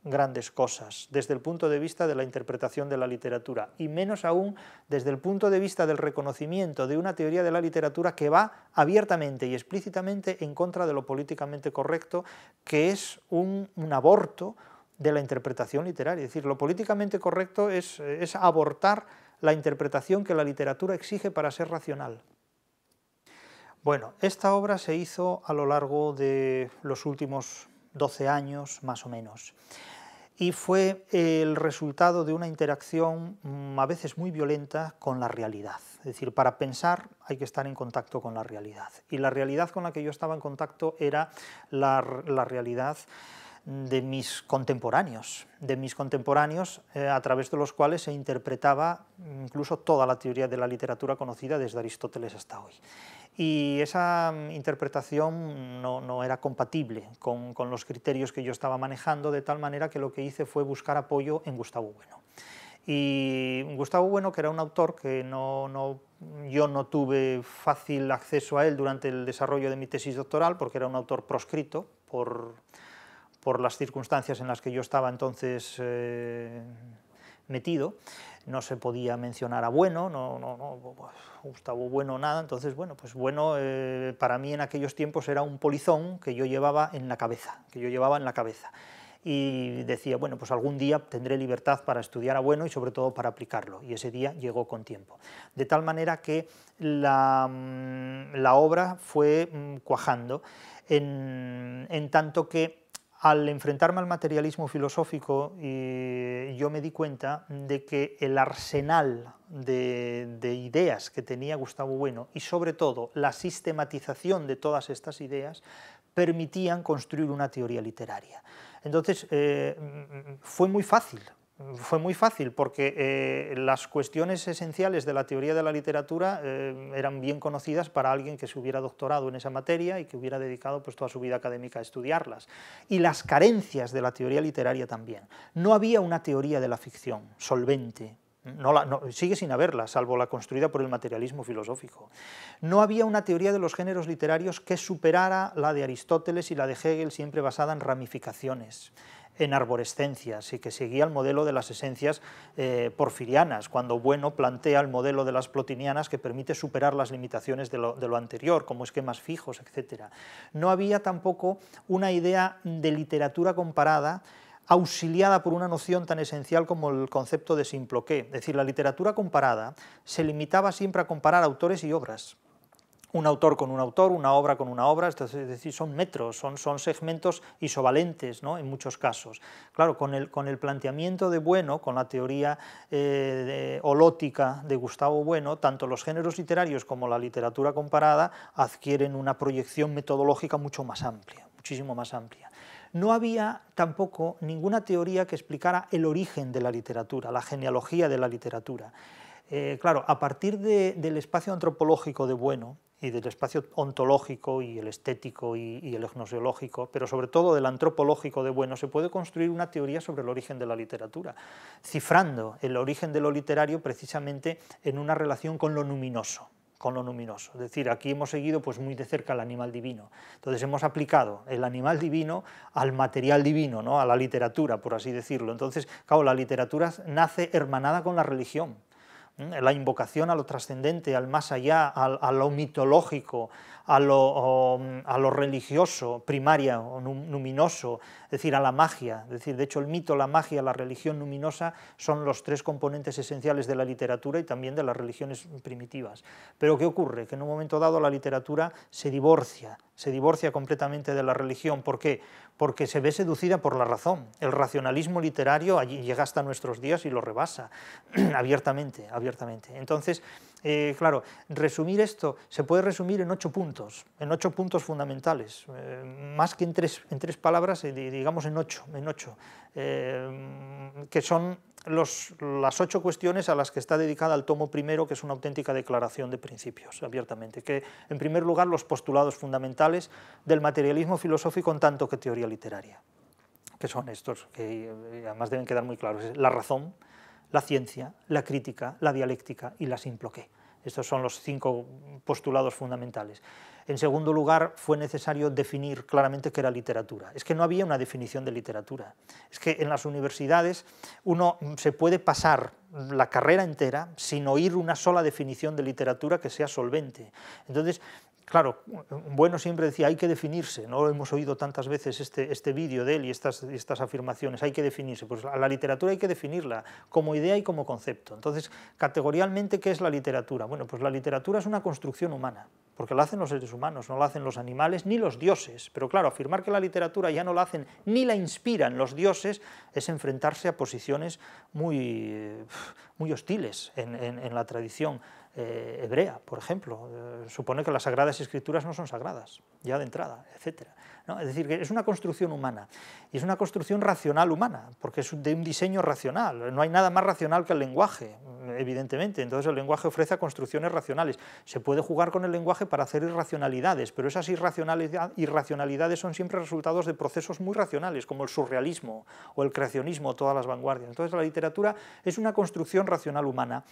grandes cosas desde el punto de vista de la interpretación de la literatura y menos aún desde el punto de vista del reconocimiento de una teoría de la literatura que va abiertamente y explícitamente en contra de lo políticamente correcto, que es un, aborto de la interpretación literaria. Es decir, lo políticamente correcto es, es abortar la interpretación que la literatura exige para ser racional. Bueno, esta obra se hizo a lo largo de los últimos 12 años más o menos y fue eh, el resultado de una interacción mm, a veces muy violenta con la realidad. Es decir, para pensar hay que estar en contacto con la realidad. Y la realidad con la que yo estaba en contacto era la, realidad de mis contemporáneos, de mis contemporáneos eh, a través de los cuales se interpretaba incluso toda la teoría de la literatura conocida desde Aristóteles hasta hoy y esa mm, interpretación no, no era compatible con, con, los criterios que yo estaba manejando, de tal manera que lo que hice fue buscar apoyo en Gustavo Bueno. Y Gustavo Bueno, que era un autor que no, no, yo no tuve fácil acceso a él durante el desarrollo de mi tesis doctoral, porque era un autor proscrito por, por las circunstancias en las que yo estaba entonces eh, metido, no se podía mencionar a Bueno, no, no, no pues, Gustavo Bueno nada, entonces bueno, pues Bueno eh, para mí en aquellos tiempos era un polizón que yo llevaba en la cabeza, que yo llevaba en la cabeza y decía, bueno, pues algún día tendré libertad para estudiar a bueno y sobre todo para aplicarlo, y ese día llegó con tiempo. De tal manera que la, mm, obra fue mm, cuajando, en tanto que al enfrentarme al materialismo filosófico, eh, yo me di cuenta de que el arsenal de, ideas que tenía Gustavo Bueno y sobre todo la sistematización de todas estas ideas permitían construir una teoría literaria. Entonces, eh, mm, mm, fue muy fácil fue muy fácil porque eh, las cuestiones esenciales de la teoría de la literatura eh, eran bien conocidas para alguien que se hubiera doctorado en esa materia y que hubiera dedicado pues, toda su vida académica a estudiarlas. Y las carencias de la teoría literaria también. No había una teoría de la ficción solvente, no la, sigue sin haberla, salvo la construida por el materialismo filosófico. No había una teoría de los géneros literarios que superara la de Aristóteles y la de Hegel, siempre basada en ramificaciones en arborescencias y que seguía el modelo de las esencias eh, porfirianas, cuando Bueno plantea el modelo de las plotinianas que permite superar las limitaciones de lo, de lo anterior, como esquemas fijos, etc. No había tampoco una idea de literatura comparada auxiliada por una noción tan esencial como el concepto de simploqué. Es decir, la literatura comparada se limitaba siempre a comparar autores y obras un autor con un autor, una obra con una obra, es decir, son metros, son, son segmentos isovalentes ¿no? en muchos casos. Claro, con el, con el planteamiento de Bueno, con la teoría eh, holótica de Gustavo Bueno, tanto los géneros literarios como la literatura comparada adquieren una proyección metodológica mucho más amplia, muchísimo más amplia no había tampoco ninguna teoría que explicara el origen de la literatura, la genealogía de la literatura. Eh, claro, a partir del espacio antropológico de Bueno, y del espacio ontológico y el estético y, el gnoseológico, pero sobre todo del antropológico de bueno, se puede construir una teoría sobre el origen de la literatura, cifrando el origen de lo literario precisamente en una relación con lo luminoso con lo luminoso. Es decir, aquí hemos seguido pues, muy de cerca al animal divino. Entonces hemos aplicado el animal divino al material divino, ¿no? a la literatura, por así decirlo. Entonces, claro, la literatura nace hermanada con la religión. ¿eh? la invocación a lo trascendente, al más allá, a lo mitológico, a lo, religioso, primaria o luminoso, es decir, a la magia. Es decir, de hecho, el mito, la magia, la religión luminosa son los tres componentes esenciales de la literatura y también de las religiones primitivas. Pero ¿qué ocurre? Que en un momento dado la literatura se divorcia, se divorcia completamente de la religión. ¿Por qué? Porque se ve seducida por la razón. El racionalismo literario allí llega hasta nuestros días y lo rebasa abiertamente, abiertamente. Entonces, eh, claro, resumir esto se puede resumir en ocho puntos, en ocho puntos fundamentales, eh, más que en tres, palabras, eh, digamos en ocho, en ocho que son las ocho cuestiones a las que está dedicada el tomo primero, que es una auténtica declaración de principios, abiertamente, que en primer lugar los postulados fundamentales del materialismo filosófico en tanto que teoría literaria, que son estos, que además deben quedar muy claros, la razón, la ciencia, la crítica, la dialéctica y la simploqué. Estos son los cinco postulados fundamentales. En segundo lugar, fue necesario definir claramente qué era literatura. Es que no había una definición de literatura. Es que en las universidades uno se puede pasar la carrera entera sin oír una sola definición de literatura que sea solvente. Entonces, Claro, Bueno siempre decía, hay que definirse, no hemos oído tantas veces este, este vídeo de él y estas, afirmaciones, hay que definirse, pues a la literatura hay que definirla como idea y como concepto. Entonces, categorialmente, ¿qué es la literatura? Bueno, pues la literatura es una construcción humana, porque la hacen los seres humanos, no la hacen los animales ni los dioses, pero claro, afirmar que la literatura ya no la hacen ni la inspiran los dioses es enfrentarse a posiciones muy, eh, muy hostiles en la tradición eh, hebrea, por ejemplo. Eh, supone que las sagradas escrituras no son sagradas, ya de entrada, etc. Es decir, que es una construcción humana, y es una construcción racional humana, porque es de un diseño racional. No hay nada más racional que el lenguaje, evidentemente. Entonces el lenguaje ofrece construcciones racionales. Se puede jugar con el lenguaje para hacer irracionalidades, pero esas irracionalidades son siempre resultados de procesos muy racionales, como el surrealismo o el creacionismo, todas las vanguardias. Entonces la literatura es una construcción racional humana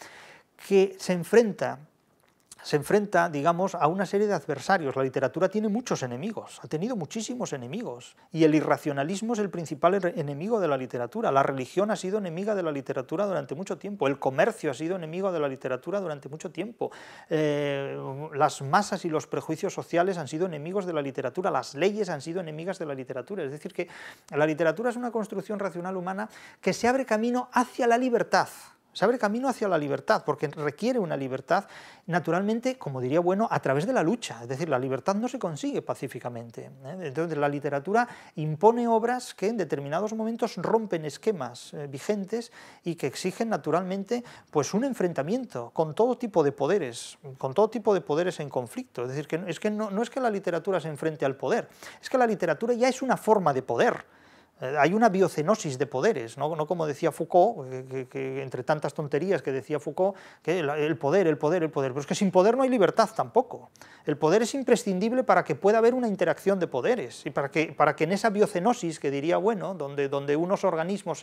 que se enfrenta se enfrenta, digamos, a una serie de adversarios. La literatura tiene muchos enemigos, ha tenido muchísimos enemigos, y el irracionalismo es el principal er-, enemigo de la literatura. La religión ha sido enemiga de la literatura durante mucho tiempo, el comercio ha sido enemigo de la literatura durante mucho tiempo, eh, las masas y los prejuicios sociales han sido enemigos de la literatura, las leyes han sido enemigas de la literatura. Es decir, que la literatura es una construcción racional humana que se abre camino hacia la libertad se abre camino hacia la libertad, porque requiere una libertad, naturalmente, como diría Bueno, a través de la lucha, es decir, la libertad no se consigue pacíficamente. ¿eh? Entonces la literatura impone obras que en determinados momentos rompen esquemas eh, vigentes y que exigen naturalmente pues, un enfrentamiento con todo tipo de poderes, con todo tipo de poderes en conflicto. Es decir, que, no, no es que la literatura se enfrente al poder, es que la literatura ya es una forma de poder eh, hay una biocenosis de poderes, no, como decía Foucault, que, entre tantas tonterías que decía Foucault, que el, poder, el poder, el poder, pero es que sin poder no hay libertad tampoco. El poder es imprescindible para que pueda haber una interacción de poderes y para que, para que en esa biocenosis, que diría bueno, donde, donde unos organismos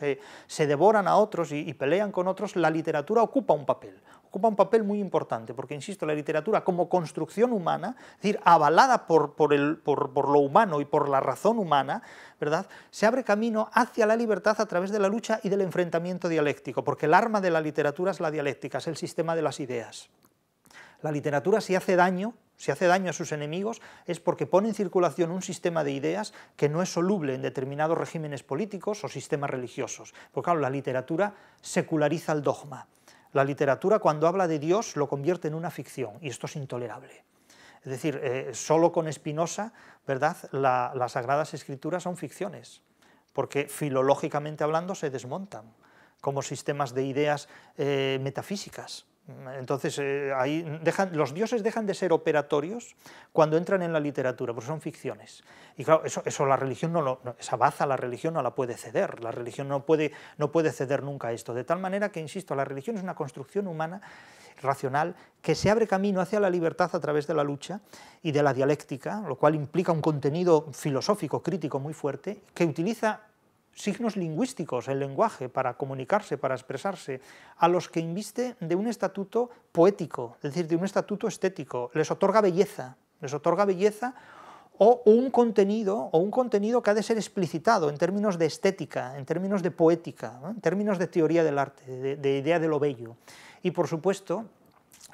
se, devoran a otros y pelean con otros, la literatura ocupa un papel, ocupa un papel muy importante, porque, insisto, la literatura como construcción humana, es decir, avalada por, por lo humano y por la razón humana, ¿verdad? se abre camino hacia la libertad a través de la lucha y del enfrentamiento dialéctico, porque el arma de la literatura es la dialéctica, es el sistema de las ideas. La literatura si hace daño, si hace daño a sus enemigos, es porque pone en circulación un sistema de ideas que no es soluble en determinados regímenes políticos o sistemas religiosos. Porque claro, la literatura seculariza el dogma. La literatura cuando habla de Dios lo convierte en una ficción y esto es intolerable. Es decir, eh, solo con Espinosa, ¿verdad? las Sagradas Escrituras son ficciones, porque filológicamente hablando se desmontan como sistemas de ideas eh, metafísicas. Entonces, eh, ahí dejan, los dioses dejan de ser operatorios cuando entran en la literatura, porque son ficciones. Y claro, eso, la religión no esa baza la religión no la puede ceder, la religión no puede, no puede ceder nunca a esto. De tal manera que, insisto, la religión es una construcción humana, racional, que se abre camino hacia la libertad a través de la lucha y de la dialéctica, lo cual implica un contenido filosófico, crítico muy fuerte, que utiliza signos lingüísticos, el lenguaje, para comunicarse, para expresarse, a los que inviste de un estatuto poético, es decir, de un estatuto estético, les otorga belleza, les otorga belleza o un contenido, o un contenido que ha de ser explicitado en términos de estética, en términos de poética, en términos de teoría del arte, de idea de lo bello. Y por supuesto,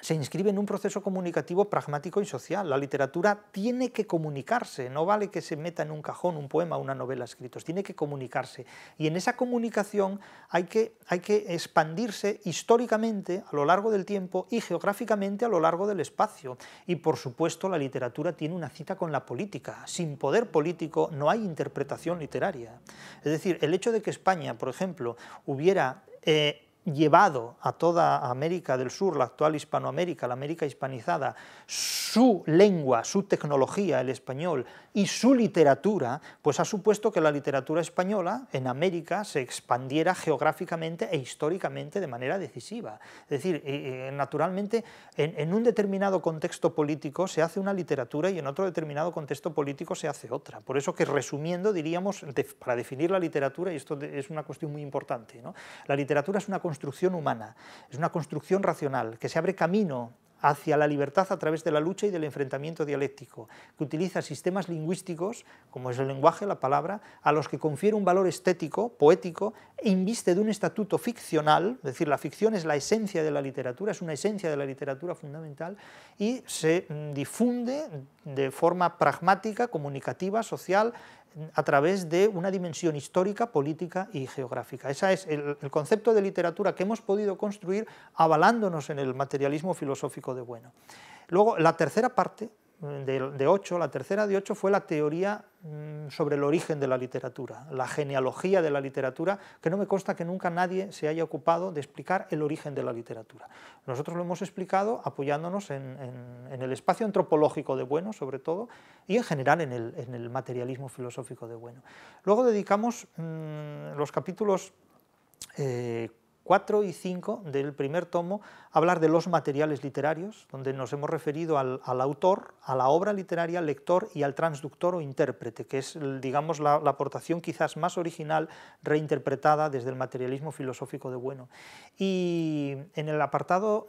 se inscribe en un proceso comunicativo pragmático y social. La literatura tiene que comunicarse, no vale que se meta en un cajón un poema, una novela escritos, tiene que comunicarse. Y en esa comunicación hay que, hay que expandirse históricamente a lo largo del tiempo y geográficamente a lo largo del espacio. Y por supuesto la literatura tiene una cita con la política. Sin poder político no hay interpretación literaria. Es decir, el hecho de que España, por ejemplo, hubiera... Eh, llevado a toda América del Sur, la actual Hispanoamérica, la América hispanizada, su lengua, su tecnología, el español, y su literatura, pues ha supuesto que la literatura española en América se expandiera geográficamente e históricamente de manera decisiva. Es decir, eh, eh, naturalmente, en, un determinado contexto político se hace una literatura y en otro determinado contexto político se hace otra. Por eso que resumiendo diríamos, para definir la literatura, y esto es una cuestión muy importante, ¿no? la literatura es una construcción humana, es una construcción racional, que se abre camino hacia la libertad a través de la lucha y del enfrentamiento dialéctico, que utiliza sistemas lingüísticos, como es el lenguaje, la palabra, a los que confiere un valor estético, poético, e inviste de un estatuto ficcional, es decir, la ficción es la esencia de la literatura, es una esencia de la literatura fundamental, y se mm, difunde de forma pragmática, comunicativa, social, a través de una dimensión histórica, política y geográfica. Ese es el, el, concepto de literatura que hemos podido construir avalándonos en el materialismo filosófico de Bueno. Luego, la tercera parte de, Ocho, la tercera de Ocho, fue la teoría mm, sobre el origen de la literatura, la genealogía de la literatura, que no me consta que nunca nadie se haya ocupado de explicar el origen de la literatura. Nosotros lo hemos explicado apoyándonos en, el espacio antropológico de Bueno, sobre todo, y en general en el, materialismo filosófico de Bueno. Luego dedicamos mm, los capítulos... Eh, 4 y 5 del primer tomo, hablar de los materiales literarios, donde nos hemos referido al, autor, a la obra literaria, al lector y al transductor o intérprete, que es, digamos, la, aportación quizás más original reinterpretada desde el materialismo filosófico de Bueno. Y en el apartado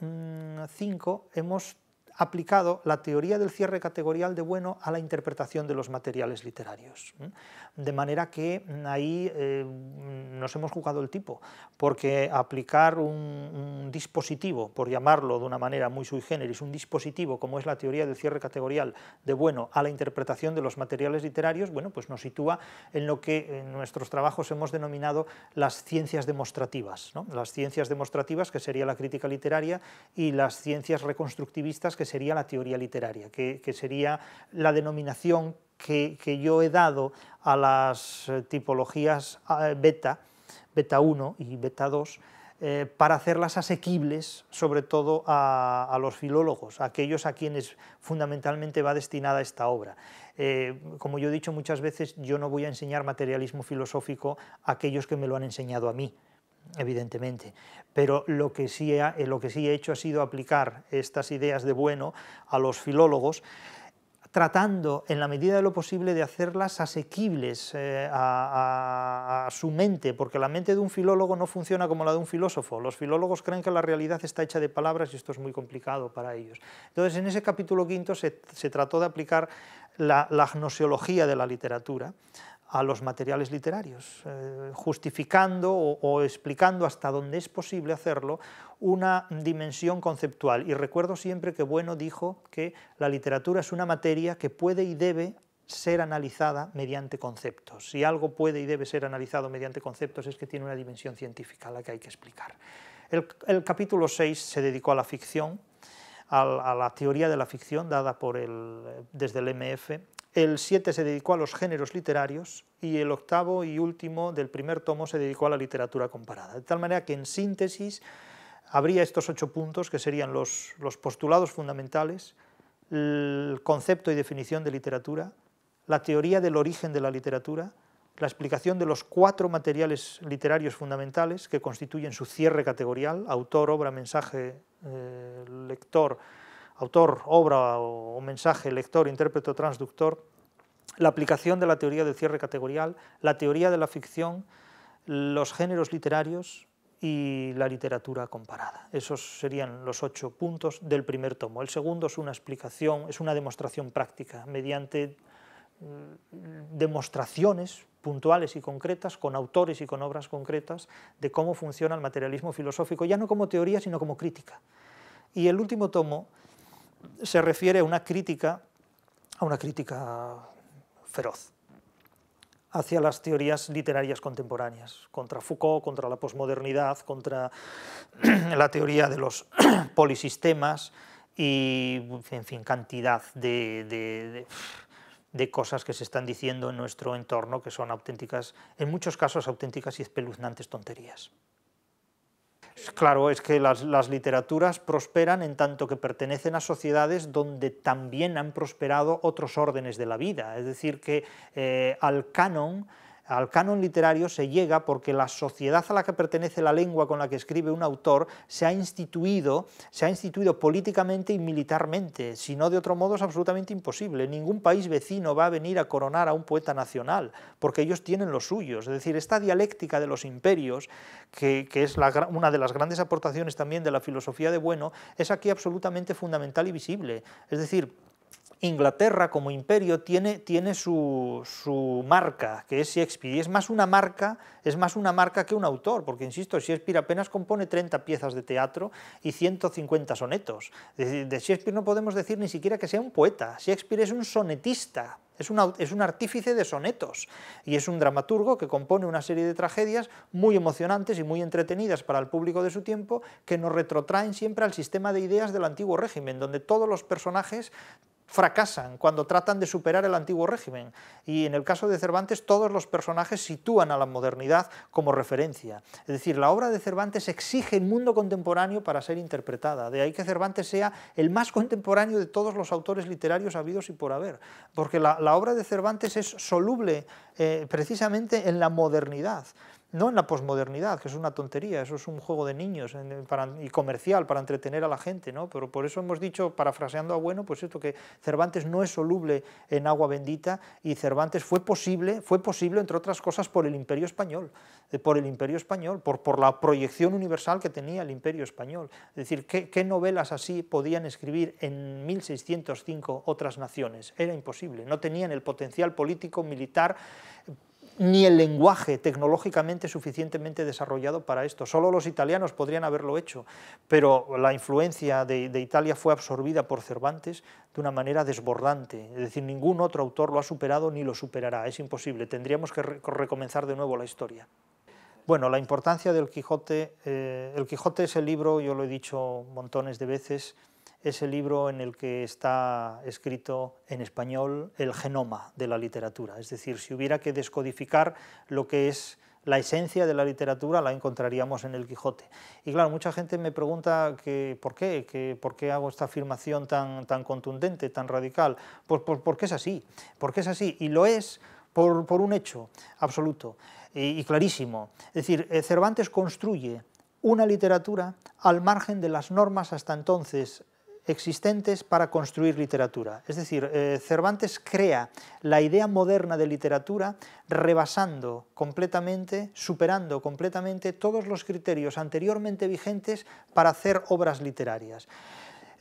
5 mm, hemos aplicado la teoría del cierre categorial de Bueno a la interpretación de los materiales literarios de manera que ahí eh, nos hemos jugado el tipo, porque aplicar un, dispositivo, por llamarlo de una manera muy sui generis, un dispositivo como es la teoría del cierre categorial de bueno a la interpretación de los materiales literarios, bueno, pues nos sitúa en lo que en nuestros trabajos hemos denominado las ciencias demostrativas, ¿no? las ciencias demostrativas que sería la crítica literaria y las ciencias reconstructivistas que sería la teoría literaria, que, que sería la denominación que, yo he dado a las eh, tipologías ah, beta, beta 1 y beta 2, eh, para hacerlas asequibles, sobre todo a, los filólogos, a aquellos a quienes fundamentalmente va destinada esta obra. Eh, como yo he dicho muchas veces, yo no voy a enseñar materialismo filosófico a aquellos que me lo han enseñado a mí, evidentemente, pero lo que sí lo que sí he hecho ha sido aplicar estas ideas de bueno a los filólogos, tratando en la medida de lo posible de hacerlas asequibles eh, a, su mente, porque la mente de un filólogo no funciona como la de un filósofo. Los filólogos creen que la realidad está hecha de palabras y esto es muy complicado para ellos. Entonces, en ese capítulo quinto se, trató de aplicar la, la, de la literatura a los materiales literarios, eh, justificando o, explicando hasta donde es posible hacerlo una dimensión conceptual. Y recuerdo siempre que Bueno dijo que la literatura es una materia que puede y debe ser analizada mediante conceptos. Si algo puede y debe ser analizado mediante conceptos es que tiene una dimensión científica la que hay que explicar. El, capítulo 6 se dedicó a la ficción, a, la teoría de la ficción dada por el, desde el MF, el 7 se dedicó a los géneros literarios y el octavo y último del primer tomo se dedicó a la literatura comparada. De tal manera que en síntesis habría estos ocho puntos que serían los, postulados fundamentales, el concepto y definición de literatura, la teoría del origen de la literatura, la explicación de los cuatro materiales literarios fundamentales que constituyen su cierre categorial, autor, obra, mensaje, eh, lector, autor, obra o, mensaje, lector, intérprete o transductor, la aplicación de la teoría del cierre categorial, la teoría de la ficción, los géneros literarios y la literatura comparada. Esos serían los ocho puntos del primer tomo. El segundo es una explicación, es una demostración práctica mediante mm, demostraciones puntuales y concretas, con autores y con obras concretas, de cómo funciona el materialismo filosófico, ya no como teoría, sino como crítica. Y el último tomo se refiere a una crítica, a una crítica feroz hacia las teorías literarias contemporáneas, contra Foucault, contra la posmodernidad, contra la teoría de los polisistemas y, en fin, cantidad de, cosas que se están diciendo en nuestro entorno que son auténticas, en muchos casos auténticas y espeluznantes tonterías. Claro, es que las, literaturas prosperan en tanto que pertenecen a sociedades donde también han prosperado otros órdenes de la vida, es decir, que eh, al canon al canon literario se llega porque la sociedad a la que pertenece la lengua con la que escribe un autor se ha instituido, se ha instituido políticamente y militarmente, si no de otro modo es absolutamente imposible. Ningún país vecino va a venir a coronar a un poeta nacional, porque ellos tienen los suyos. Es decir, esta dialéctica de los imperios, que, es una de las grandes aportaciones también de la filosofía de Bueno, es aquí absolutamente fundamental y visible. Es decir, Inglaterra como imperio tiene, tiene su, marca, que es Shakespeare, y es más, una marca, es más una marca que un autor, porque insisto, Shakespeare apenas compone 30 piezas de teatro y 150 sonetos. De, de Shakespeare no podemos decir ni siquiera que sea un poeta, Shakespeare es un sonetista, es es un, artífice de sonetos y es un dramaturgo que compone una serie de tragedias muy emocionantes y muy entretenidas para el público de su tiempo que nos retrotraen siempre al sistema de ideas del antiguo régimen, donde todos los personajes fracasan cuando tratan de superar el antiguo régimen y en el caso de Cervantes todos los personajes sitúan a la modernidad como referencia. Es decir, la obra de Cervantes exige el mundo contemporáneo para ser interpretada, de ahí que Cervantes sea el más contemporáneo de todos los autores literarios habidos y por haber, porque la, obra de Cervantes es soluble eh, precisamente en la modernidad no en la posmodernidad, que es una tontería, eso es un juego de niños y comercial para entretener a la gente, ¿no? Pero por eso hemos dicho, parafraseando a Bueno, pues esto que Cervantes no es soluble en agua bendita y Cervantes fue posible, fue posible entre otras cosas por el Imperio español, eh, por el Imperio español, por, la proyección universal que tenía el Imperio español. Es decir, qué novelas así podían escribir en 1605 otras naciones? Era imposible, no tenían el potencial político, militar ni el lenguaje tecnológicamente suficientemente desarrollado para esto. Solo los italianos podrían haberlo hecho, pero la influencia de, Italia fue absorbida por Cervantes de una manera desbordante. Es decir, ningún otro autor lo ha superado ni lo superará. Es imposible. Tendríamos que recomenzar de nuevo la historia. Bueno, la importancia del Quijote. Eh, el Quijote es el libro, yo lo he dicho montones de veces, es el libro en el que está escrito en español el genoma de la literatura. Es decir, si hubiera que descodificar lo que es la esencia de la literatura la encontraríamos en el Quijote. Y claro, mucha gente me pregunta por qué, por qué hago esta afirmación tan, tan contundente, tan radical. Pues, pues porque es así, porque es así, y lo es por, un hecho absoluto y, y clarísimo. Es decir, eh, Cervantes construye una literatura al margen de las normas hasta entonces existentes para construir literatura. Es decir, eh, Cervantes crea la idea moderna de literatura rebasando completamente, superando completamente todos los criterios anteriormente vigentes para hacer obras literarias.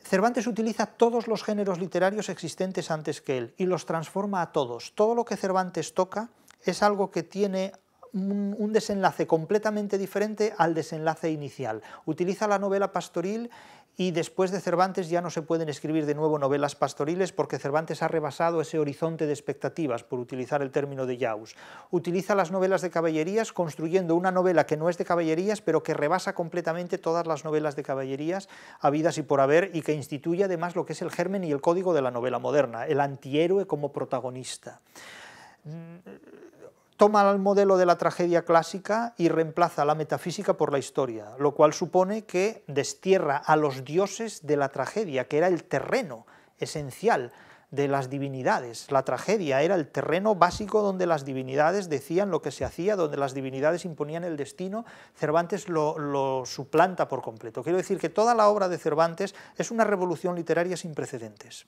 Cervantes utiliza todos los géneros literarios existentes antes que él y los transforma a todos. Todo lo que Cervantes toca es algo que tiene un, desenlace completamente diferente al desenlace inicial. Utiliza la novela pastoril y después de Cervantes ya no se pueden escribir de nuevo novelas pastoriles porque Cervantes ha rebasado ese horizonte de expectativas, por utilizar el término de Jaus. Utiliza las novelas de caballerías construyendo una novela que no es de caballerías, pero que rebasa completamente todas las novelas de caballerías habidas y por haber y que instituye además lo que es el germen y el código de la novela moderna, el antihéroe como protagonista toma el modelo de la tragedia clásica y reemplaza la metafísica por la historia, lo cual supone que destierra a los dioses de la tragedia, que era el terreno esencial de las divinidades. La tragedia era el terreno básico donde las divinidades decían lo que se hacía, donde las divinidades imponían el destino. Cervantes lo, suplanta por completo. Quiero decir que toda la obra de Cervantes es una revolución literaria sin precedentes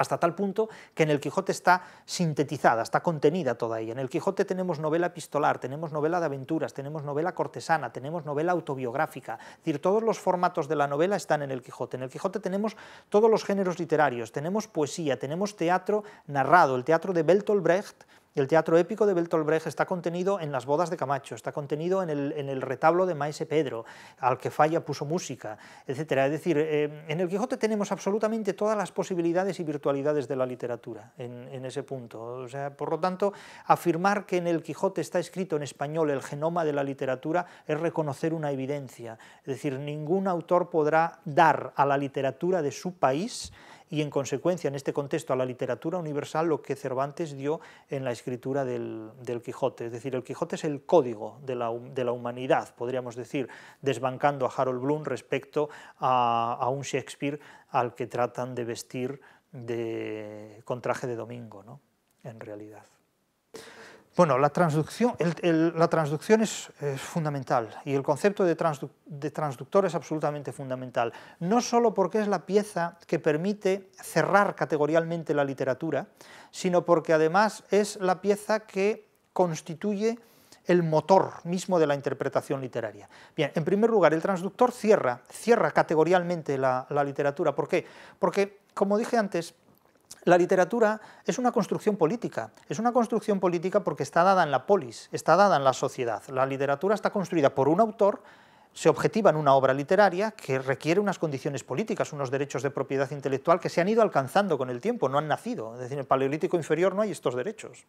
hasta tal punto que en el Quijote está sintetizada, está contenida toda ella. En el Quijote tenemos novela epistolar, tenemos novela de aventuras, tenemos novela cortesana, tenemos novela autobiográfica, es decir, todos los formatos de la novela están en el Quijote. En el Quijote tenemos todos los géneros literarios, tenemos poesía, tenemos teatro narrado, el teatro de Bertolt Brecht, el teatro épico de Bertolt Brecht está contenido en las bodas de Camacho, está contenido en el, retablo de Maese Pedro, al que Falla puso música, etc. Es decir, eh, en el Quijote tenemos absolutamente todas las posibilidades y virtualidades de la literatura en, ese punto. por lo tanto, afirmar que en el Quijote está escrito en español el genoma de la literatura es reconocer una evidencia. Es decir, ningún autor podrá dar a la literatura de su país y en consecuencia en este contexto a la literatura universal lo que Cervantes dio en la escritura del, Quijote. Es decir, el Quijote es el código de la, humanidad, podríamos decir, desbancando a Harold Bloom respecto a, un Shakespeare al que tratan de vestir de, con traje de domingo, ¿no? en realidad. Bueno, la transducción, la es, fundamental y el concepto de, transductor es absolutamente fundamental, no solo porque es la pieza que permite cerrar categorialmente la literatura, sino porque además es la pieza que constituye el motor mismo de la interpretación literaria. Bien, en primer lugar, el transductor cierra, cierra categorialmente la, la literatura. ¿Por qué? Porque, como dije antes, la literatura es una construcción política, es una construcción política porque está dada en la polis, está dada en la sociedad. La literatura está construida por un autor se en una obra literaria que requiere unas condiciones políticas, unos derechos de propiedad intelectual que se han ido alcanzando con el tiempo, no han nacido. Es decir, en el Paleolítico inferior no hay estos derechos.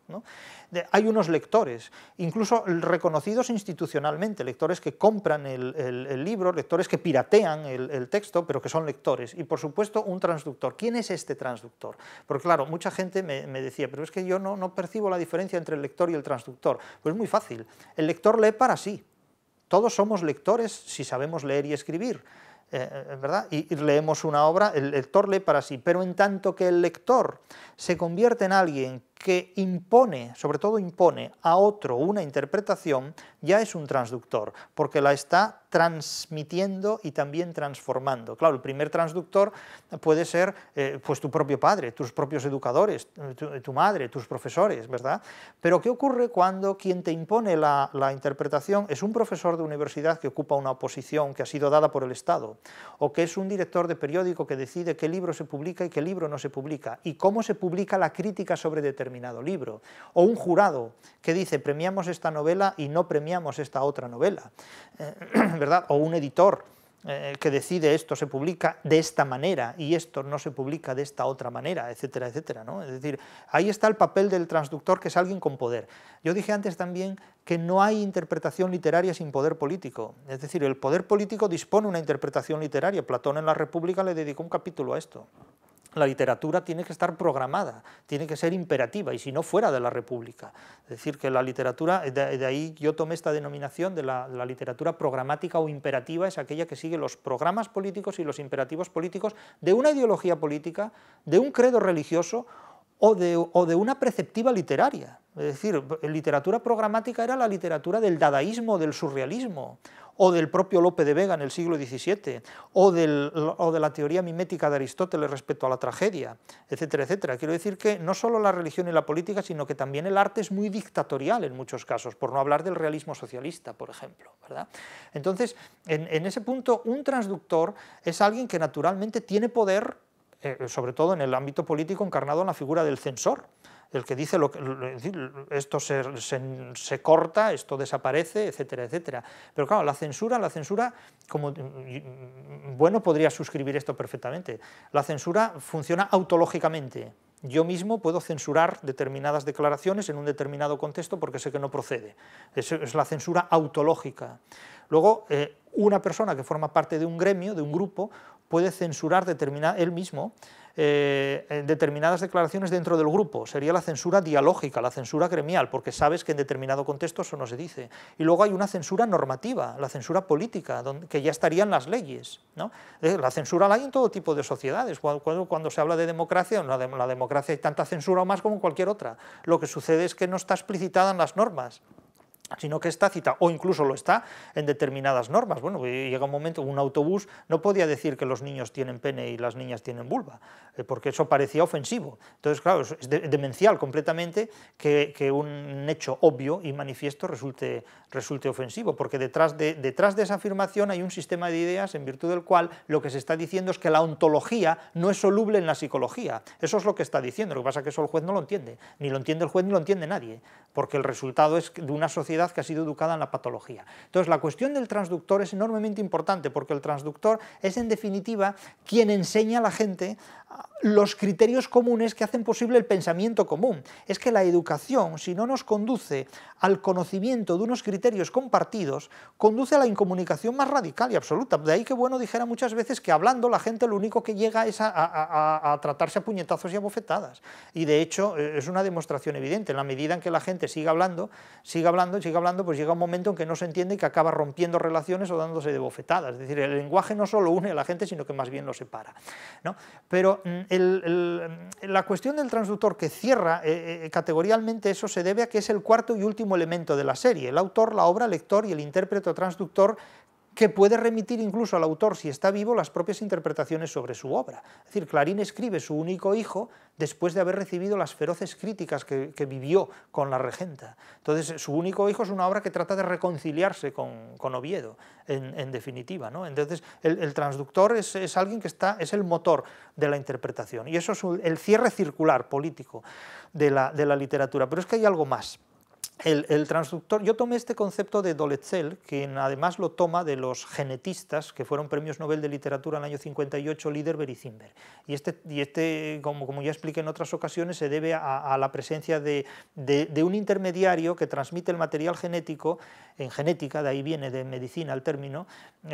hay unos lectores, incluso reconocidos institucionalmente, lectores que compran el, libro, lectores que piratean el, texto, pero que son lectores. Y por supuesto, un transductor. ¿Quién es este transductor? Porque claro, mucha gente me, decía, pero es que yo no, no percibo la diferencia entre el lector y el transductor. Pues muy fácil. El lector lee para sí todos somos lectores si sabemos leer y escribir. Eh, eh, ¿verdad? Y, y, leemos una obra, el lector lee para sí, pero en tanto que el lector se convierte en alguien que impone, sobre todo impone a otro una interpretación, ya es un transductor, porque la está transmitiendo y también transformando. Claro, el primer transductor puede ser eh, pues tu propio padre, tus propios educadores, tu, madre, tus profesores, ¿verdad? Pero ¿qué ocurre cuando quien te impone la, la interpretación es un profesor de universidad que ocupa una posición que ha sido dada por el Estado? O que es un director de periódico que decide qué libro se publica y qué libro no se publica, y cómo se publica la crítica sobre determinados libro, o un jurado que dice premiamos esta novela y no premiamos esta otra novela, eh, ¿verdad? O un editor eh, que decide esto se publica de esta manera y esto no se publica de esta otra manera, etcétera, etcétera. ¿no? Es decir, ahí está el papel del transductor que es alguien con poder. Yo dije antes también que no hay interpretación literaria sin poder político. Es decir, el poder político dispone una interpretación literaria. Platón en la República le dedicó un capítulo a esto la literatura tiene que estar programada, tiene que ser imperativa, y si no, fuera de la República. Es decir, que la literatura, eh, de, ahí yo tomé esta denominación de la, literatura programática o imperativa, es aquella que sigue los programas políticos y los imperativos políticos de una ideología política, de un credo religioso o de, o de una preceptiva literaria. Es decir, literatura programática era la literatura del dadaísmo, del surrealismo, o del propio Lope de Vega en el siglo XVII, o, de la teoría mimética de Aristóteles respecto a la tragedia, etcétera, etcétera. Quiero decir que no solo la religión y la política, sino que también el arte es muy dictatorial en muchos casos, por no hablar del realismo socialista, por ejemplo. Entonces, en, ese punto, un transductor es alguien que naturalmente tiene poder, eh, sobre todo en el ámbito político, encarnado en la figura del censor, el que dice lo, esto se, corta, esto desaparece, etcétera, etcétera. Pero claro, la censura, la censura, como mm, bueno, podría suscribir esto perfectamente. La censura funciona autológicamente. Yo mismo puedo censurar determinadas declaraciones en un determinado contexto porque sé que no procede. Es, es la censura autológica. Luego, eh, una persona que forma parte de un gremio, de un grupo, puede censurar determinada, él mismo eh, en determinadas declaraciones dentro del grupo. Sería la censura dialógica, la censura gremial, porque sabes que en determinado contexto eso no se dice. Y luego hay una censura normativa, la censura política, que ya estarían las leyes. La censura la hay en todo tipo de sociedades. Cuando, cuando, se habla de democracia, en la, la democracia hay tanta censura o más como en cualquier otra. Lo que sucede es que no está explicitada en las normas sino que está cita, o incluso lo está en determinadas normas. Bueno, llega un momento, un autobús no podía decir que los niños tienen pene y las niñas tienen vulva, eh, porque eso parecía ofensivo. Entonces, claro, es demencial completamente que, un hecho obvio y manifiesto resulte, resulte ofensivo, porque detrás de, detrás de esa afirmación hay un sistema de ideas en virtud del cual lo que se está diciendo es que la ontología no es soluble en la psicología. Eso es lo que está diciendo, lo que pasa es que eso el juez no lo entiende, ni lo entiende el juez ni lo entiende nadie, porque el resultado es de una sociedad que ha sido educada en la patología. Entonces, la cuestión del transductor es enormemente importante porque el transductor es, en definitiva, quien enseña a la gente ah, los criterios comunes que hacen posible el pensamiento común. Es que la educación, si no nos conduce al conocimiento de unos criterios compartidos, conduce a la incomunicación más radical y absoluta. De ahí que bueno dijera muchas veces que hablando la gente lo único que llega es a, tratarse a puñetazos y a bofetadas. Y de hecho e, es una demostración evidente, en la medida en que la gente siga hablando, siga hablando, siga hablando, pues llega un momento en que no se entiende y que acaba rompiendo relaciones o dándose de bofetadas. Es decir, el lenguaje no solo une a la gente, sino que más bien lo separa. ¿no? Pero mm, mm, la cuestión del transductor que cierra eh, eh, categorialmente eso se debe a que es el cuarto y último elemento de la serie. El autor, la obra, el lector y el intérprete o transductor que puede remitir incluso al autor, si está vivo, las propias interpretaciones sobre su obra. Es decir, Clarín escribe su único hijo después de haber recibido las feroces críticas que, vivió con la regenta. Entonces, su único hijo es una obra que trata de reconciliarse con, Oviedo, en, definitiva. Entonces, el, transductor es, alguien que está, es el motor de la interpretación, y eso es el cierre circular político de la, de la literatura. Pero es que hay algo más el, yo tomé este concepto de Dolezel, que además lo toma de los genetistas que fueron premios Nobel de Literatura en el año 58, Liederberg y Zimber. Y este, y este como, ya expliqué en otras ocasiones, se debe a, la presencia de, de, un intermediario que transmite el material genético, en genética, de ahí viene de medicina el término,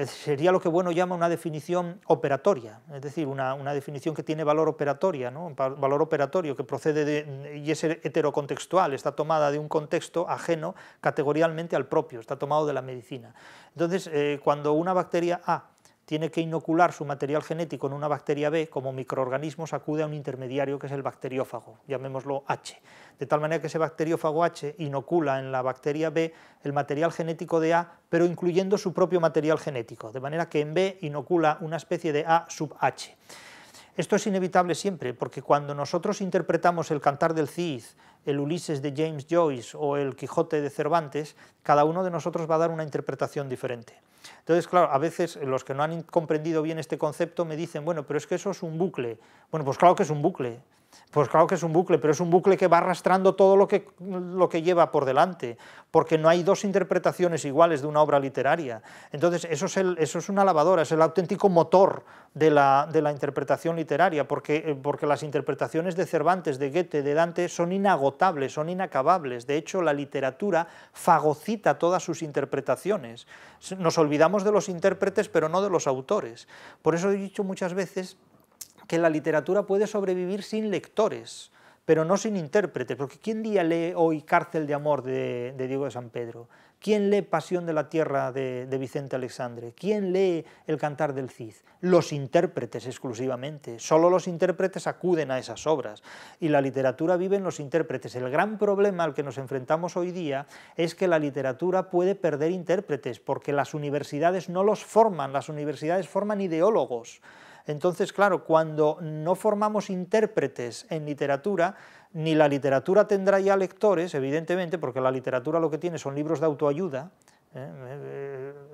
sería lo que Bueno llama una definición operatoria, es decir, una, definición que tiene valor operatoria, ¿no? valor operatorio que procede de, y es heterocontextual, está tomada de un contexto ajeno categorialmente al propio, está tomado de la medicina. Entonces, eh, cuando una bacteria A tiene que inocular su material genético en una bacteria B, como microorganismos acude a un intermediario que es el bacteriófago, llamémoslo H. De tal manera que ese bacteriófago H inocula en la bacteria B el material genético de A, pero incluyendo su propio material genético, de manera que en B inocula una especie de A sub H. Esto es inevitable siempre, porque cuando nosotros interpretamos el cantar del CID, el Ulises de James Joyce o el Quijote de Cervantes, cada uno de nosotros va a dar una interpretación diferente. Entonces, claro, a veces los que no han comprendido bien este concepto me dicen, bueno, pero es que eso es un bucle. Bueno, pues claro que es un bucle. Pues claro que es un bucle, pero es un bucle que va arrastrando todo lo que, lo que lleva por delante, porque no hay dos interpretaciones iguales de una obra literaria. Entonces, eso es, eso es una lavadora, es el auténtico motor de la, interpretación literaria, porque, eh, porque las interpretaciones de Cervantes, de Goethe, de Dante son inagotables, son inacabables. De hecho, la literatura fagocita todas sus interpretaciones. Nos olvidamos de los intérpretes, pero no de los autores. Por eso he dicho muchas veces que la literatura puede sobrevivir sin lectores, pero no sin intérpretes, porque ¿quién día lee hoy Cárcel de Amor de, Diego de San Pedro? ¿Quién lee Pasión de la Tierra de, de, Vicente Alexandre? ¿Quién lee El Cantar del Cid? Los intérpretes exclusivamente. Solo los intérpretes acuden a esas obras. Y la literatura vive en los intérpretes. El gran problema al que nos enfrentamos hoy día es que la literatura puede perder intérpretes, porque las universidades no los forman, las universidades forman ideólogos. Entonces, claro, cuando no formamos intérpretes en literatura, ni la literatura tendrá ya lectores, evidentemente, porque la literatura lo que tiene son libros de autoayuda, ¿eh? Eh,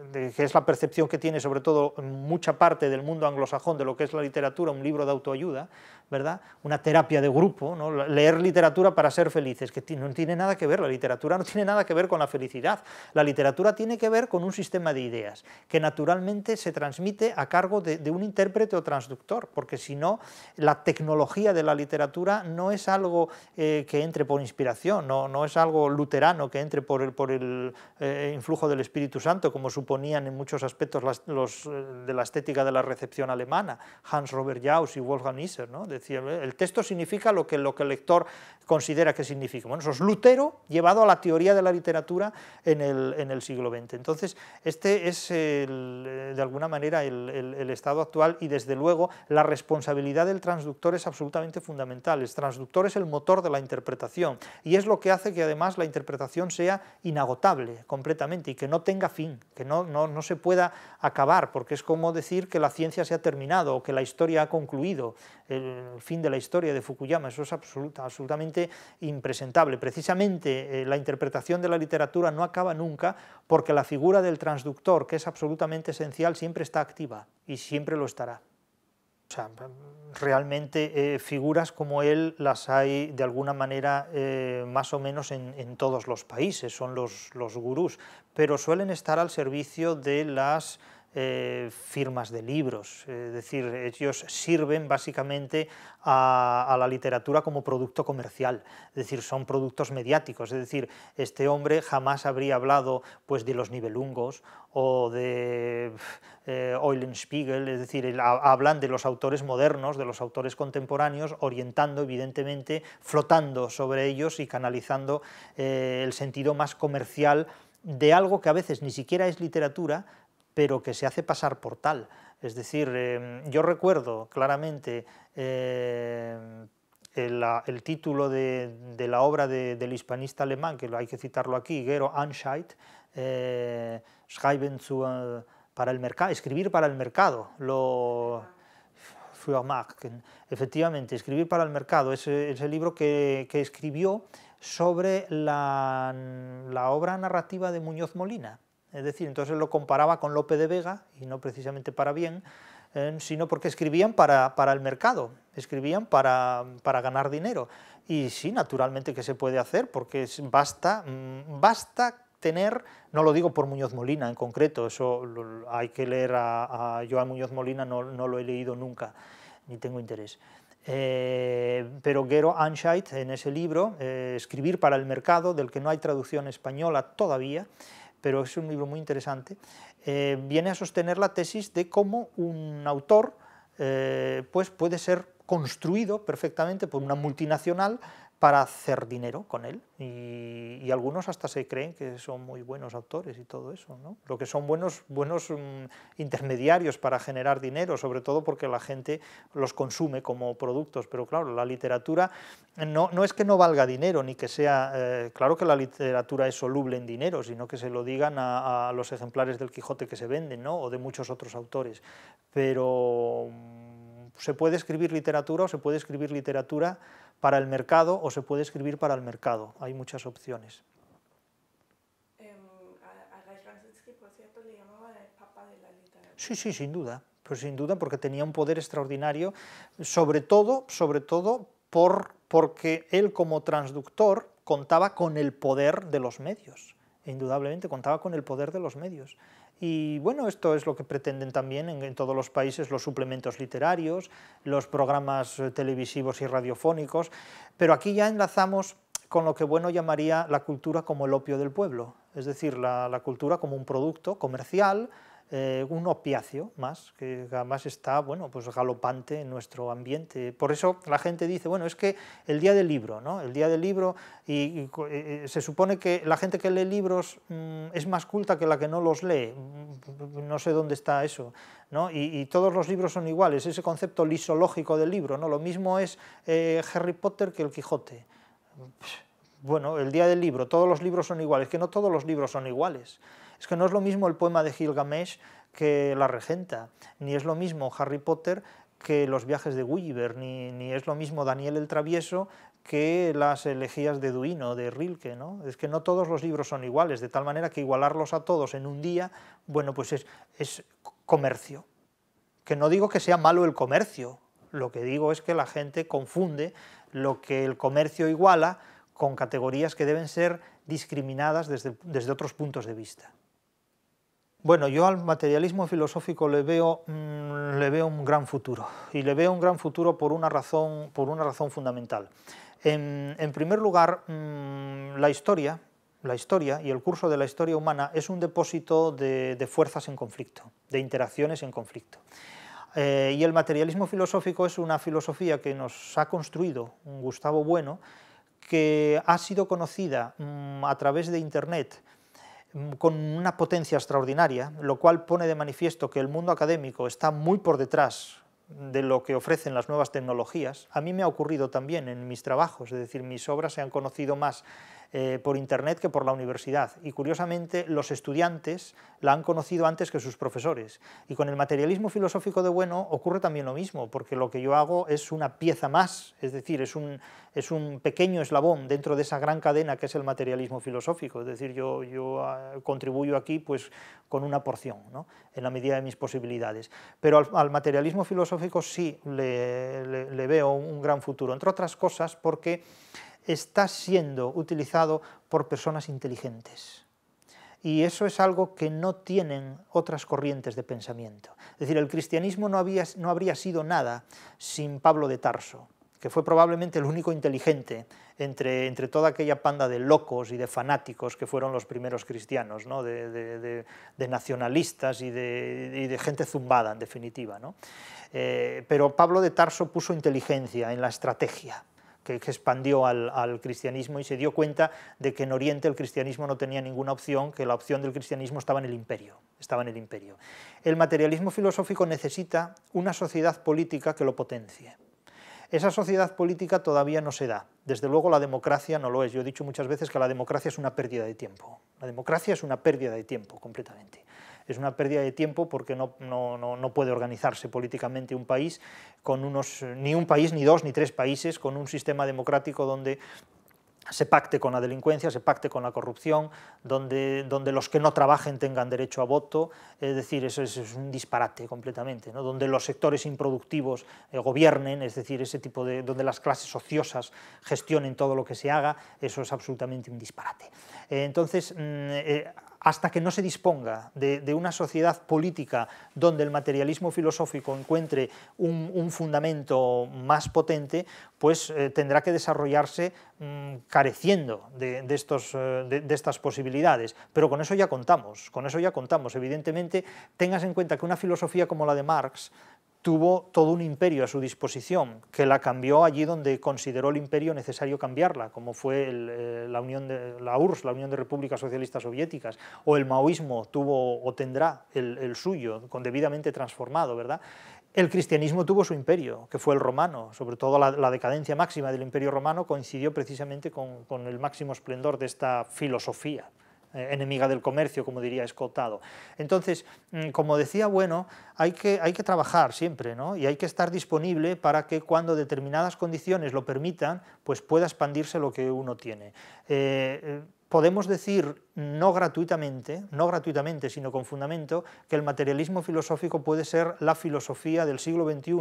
eh, que es la percepción que tiene sobre todo mucha parte del mundo anglosajón de lo que es la literatura, un libro de autoayuda, ¿verdad? una terapia de grupo, ¿no? leer literatura para ser felices, que no tiene nada que ver, la literatura no tiene nada que ver con la felicidad, la literatura tiene que ver con un sistema de ideas que naturalmente se transmite a cargo de, un intérprete o transductor, porque si no, la tecnología de la literatura no es algo eh, que entre por inspiración, no, es algo luterano que entre por el, por el eh, influjo del Espíritu Santo, como supone, en muchos aspectos los, eh, de la estética de la recepción alemana, Hans Robert Jauss y Wolfgang Iser. ¿no? decían, el texto significa lo que, lo que el lector considera que significa. Bueno, eso es Lutero llevado a la teoría de la literatura en el, en el siglo XX. Entonces, este es eh, de alguna manera el, estado actual y desde luego la responsabilidad del transductor es absolutamente fundamental. El transductor es el motor de la interpretación y es lo que hace que además la interpretación sea inagotable completamente y que no tenga fin, que no, no, se pueda acabar, porque es como decir que la ciencia se ha terminado o que la historia ha concluido, el fin de la historia de Fukuyama, eso es absolutamente impresentable. Precisamente eh, la interpretación de la literatura no acaba nunca porque la figura del transductor, que es absolutamente esencial, siempre está activa y siempre lo estará. realmente eh, figuras como él las hay de alguna manera eh, más o menos en, todos los países, son los, los gurús, pero suelen estar al servicio de las eh, firmas de libros, es decir, ellos sirven básicamente a, la literatura como producto comercial, es decir, son productos mediáticos, es decir, este hombre jamás habría hablado pues, de los nivelungos o de eh, Spiegel, es decir, hablan de los autores modernos, de los autores contemporáneos, orientando evidentemente, flotando sobre ellos y canalizando eh, el sentido más comercial de algo que a veces ni siquiera es literatura, pero que se hace pasar por tal. Es decir, em, yo recuerdo claramente eh, el, título de, la obra del hispanista alemán, que hay que citarlo aquí, Gero Anscheid, eh, eh, para el mercado, escribir para el mercado, lo, Efectivamente, escribir para el mercado es, el libro que, que escribió sobre la, obra narrativa de Muñoz Molina. Es decir, entonces lo comparaba con Lope de Vega, y no precisamente para bien, eh, sino porque escribían para, el mercado, escribían para, ganar dinero. Y sí, naturalmente que se puede hacer, porque basta, mm, basta tener, no lo digo por Muñoz Molina en concreto, eso hay que leer a, a Muñoz Molina, no lo he leído nunca, ni tengo interés. Eh, pero Gero Anscheid, en ese libro, eh, Escribir para el mercado, del que no hay traducción española todavía, pero es un libro muy interesante, eh, viene a sostener la tesis de cómo un autor pues puede ser construido perfectamente por una multinacional para hacer dinero con él y, algunos hasta se creen que son muy buenos autores y todo eso, ¿no? lo que son buenos, buenos mm, intermediarios para generar dinero, sobre todo porque la gente los consume como productos, pero claro, la literatura no, no es que no valga dinero, ni que sea, eh, claro que la literatura es soluble en dinero, sino que se lo digan a, a los ejemplares del Quijote que se venden ¿no? o de muchos otros autores, pero se puede escribir literatura o se puede escribir literatura para el mercado o se puede escribir para el mercado. Hay muchas opciones. Sí, sí, sin duda. Pues sin duda, porque tenía un poder extraordinario, sobre todo, sobre todo porque él como transductor contaba con el poder de los medios. indudablemente contaba con el poder de los medios. Y bueno, esto es lo que pretenden también en, todos los países los suplementos literarios, los programas eh, televisivos y radiofónicos, pero aquí ya enlazamos con lo que bueno llamaría la cultura como el opio del pueblo, es decir, la cultura como un producto comercial, eh, un opiacio más, que además está bueno, pues galopante en nuestro ambiente. Por eso la gente dice, bueno, es que el día del libro, ¿no? El día del libro, y, eh, eh, se supone que la gente que lee libros mm, es más culta que la que no los lee. No sé dónde está eso. Y, todos los libros son iguales, ese concepto lisológico del libro, ¿no? Lo mismo es Harry Potter que el Quijote. Bueno, el día del libro, todos los libros son iguales, que no todos los libros son iguales. Es que no es lo mismo el poema de Gilgamesh que La Regenta, ni es lo mismo Harry Potter que los viajes de Gulliver, ni, es lo mismo Daniel el Travieso que las elegías de Duino, de Rilke, ¿no? Es que no todos los libros son iguales, de tal manera que igualarlos a todos en un día, bueno, pues es, comercio. Que no digo que sea malo el comercio, lo que digo es que la gente confunde lo que el comercio iguala con categorías que deben ser discriminadas desde otros puntos de vista. Bueno, yo al materialismo filosófico mm, le veo, un gran futuro, y le veo un gran futuro por una razón, por una razón fundamental. En, primer lugar, mm, la historia, la historia y el curso de la historia humana es un depósito de, fuerzas en conflicto, de interacciones en conflicto. Eh, y el materialismo filosófico es una filosofía que nos ha construido Gustavo Bueno, que ha sido conocida mm, a través de Internet, con una potencia extraordinaria, lo cual pone de manifiesto que el mundo académico está muy por detrás de lo que ofrecen las nuevas tecnologías. A mí me ha ocurrido también en mis trabajos, es decir, mis obras se han conocido más eh, por Internet que por la universidad. Y curiosamente, los estudiantes la han conocido antes que sus profesores. Y con el materialismo filosófico de Bueno ocurre también lo mismo, porque lo que yo hago es una pieza más, es decir, es un, es un pequeño eslabón dentro de esa gran cadena que es el materialismo filosófico. Es decir, yo, yo ah, contribuyo aquí pues, con una porción, ¿no? en la medida de mis posibilidades. Pero al, materialismo filosófico sí le veo un gran futuro, entre otras cosas porque está siendo utilizado por personas inteligentes. Y eso es algo que no tienen otras corrientes de pensamiento. Es decir, el cristianismo no, habría sido nada sin Pablo de Tarso, que fue probablemente el único inteligente entre, toda aquella panda de locos y de fanáticos que fueron los primeros cristianos, de, nacionalistas y, de, gente zumbada, en definitiva. Eh, pero Pablo de Tarso puso inteligencia en la estrategia que expandió al, cristianismo y se dio cuenta de que en Oriente el cristianismo no tenía ninguna opción, que la opción del cristianismo estaba en el imperio. Estaba en el, imperio. el materialismo filosófico necesita una sociedad política que lo potencie. Esa sociedad política todavía no se da. Desde luego la democracia no lo es. Yo he dicho muchas veces que la democracia es una pérdida de tiempo. La democracia es una pérdida de tiempo completamente es una pérdida de tiempo porque no, no, puede organizarse políticamente un país con unos, ni un país, ni dos, ni tres países, con un sistema democrático donde se pacte con la delincuencia, se pacte con la corrupción, donde, donde los que no trabajen tengan derecho a voto, es decir, eso es, un disparate completamente, donde los sectores improductivos eh, gobiernen, es decir, ese tipo de, donde las clases ociosas gestionen todo lo que se haga, eso es absolutamente un disparate. Eh, entonces, mm, eh, hasta que no se disponga de, una sociedad política donde el materialismo filosófico encuentre un, fundamento más potente, pues eh, tendrá que desarrollarse mm, careciendo de, estos, eh, estas posibilidades. Pero con eso ya contamos, con eso ya contamos. Evidentemente, tengas en cuenta que una filosofía como la de Marx, tuvo todo un imperio a su disposición, que la cambió allí donde consideró el imperio necesario cambiarla, como fue eh, la, Unión de, la URSS, la Unión de Repúblicas Socialistas Soviéticas, o el maoísmo tuvo o tendrá el, suyo, con debidamente transformado, ¿verdad? El cristianismo tuvo su imperio, que fue el romano, sobre todo la, decadencia máxima del imperio romano coincidió precisamente con el máximo esplendor de esta filosofía. Eh, enemiga del comercio, como diría Escotado. Entonces, mm, como decía Bueno, hay que, hay que trabajar siempre ¿no? y hay que estar disponible para que cuando determinadas condiciones lo permitan, pues pueda expandirse lo que uno tiene. Eh, eh, podemos decir, no gratuitamente, no gratuitamente, sino con fundamento, que el materialismo filosófico puede ser la filosofía del siglo XXI,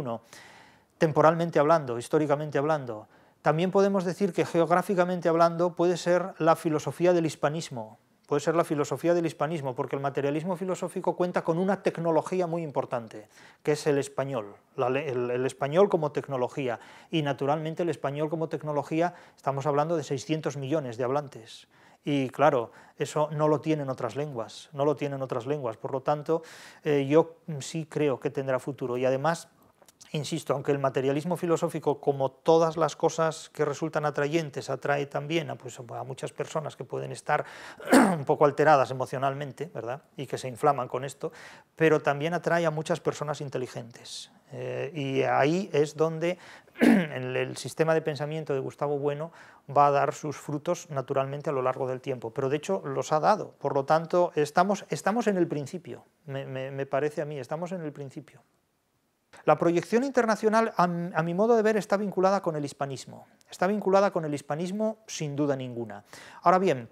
temporalmente hablando, históricamente hablando. También podemos decir que geográficamente hablando puede ser la filosofía del hispanismo, puede ser la filosofía del hispanismo, porque el materialismo filosófico cuenta con una tecnología muy importante, que es el español, el, español como tecnología, y naturalmente el español como tecnología, estamos hablando de 600 millones de hablantes, y claro, eso no lo tienen otras lenguas, no lo tienen otras lenguas, por lo tanto, eh, yo mm, sí creo que tendrá futuro, y además Insisto, aunque el materialismo filosófico, como todas las cosas que resultan atrayentes, atrae también a, pues, muchas personas que pueden estar un poco alteradas emocionalmente, ¿verdad? Y que se inflaman con esto, pero también atrae a muchas personas inteligentes. Eh, y ahí es donde el, sistema de pensamiento de Gustavo Bueno va a dar sus frutos naturalmente a lo largo del tiempo, pero de hecho los ha dado. Por lo tanto, estamos, estamos en el principio, me parece a mí, estamos en el principio. La proyección internacional, a, mi modo de ver, está vinculada con el hispanismo. Está vinculada con el hispanismo sin duda ninguna. Ahora bien,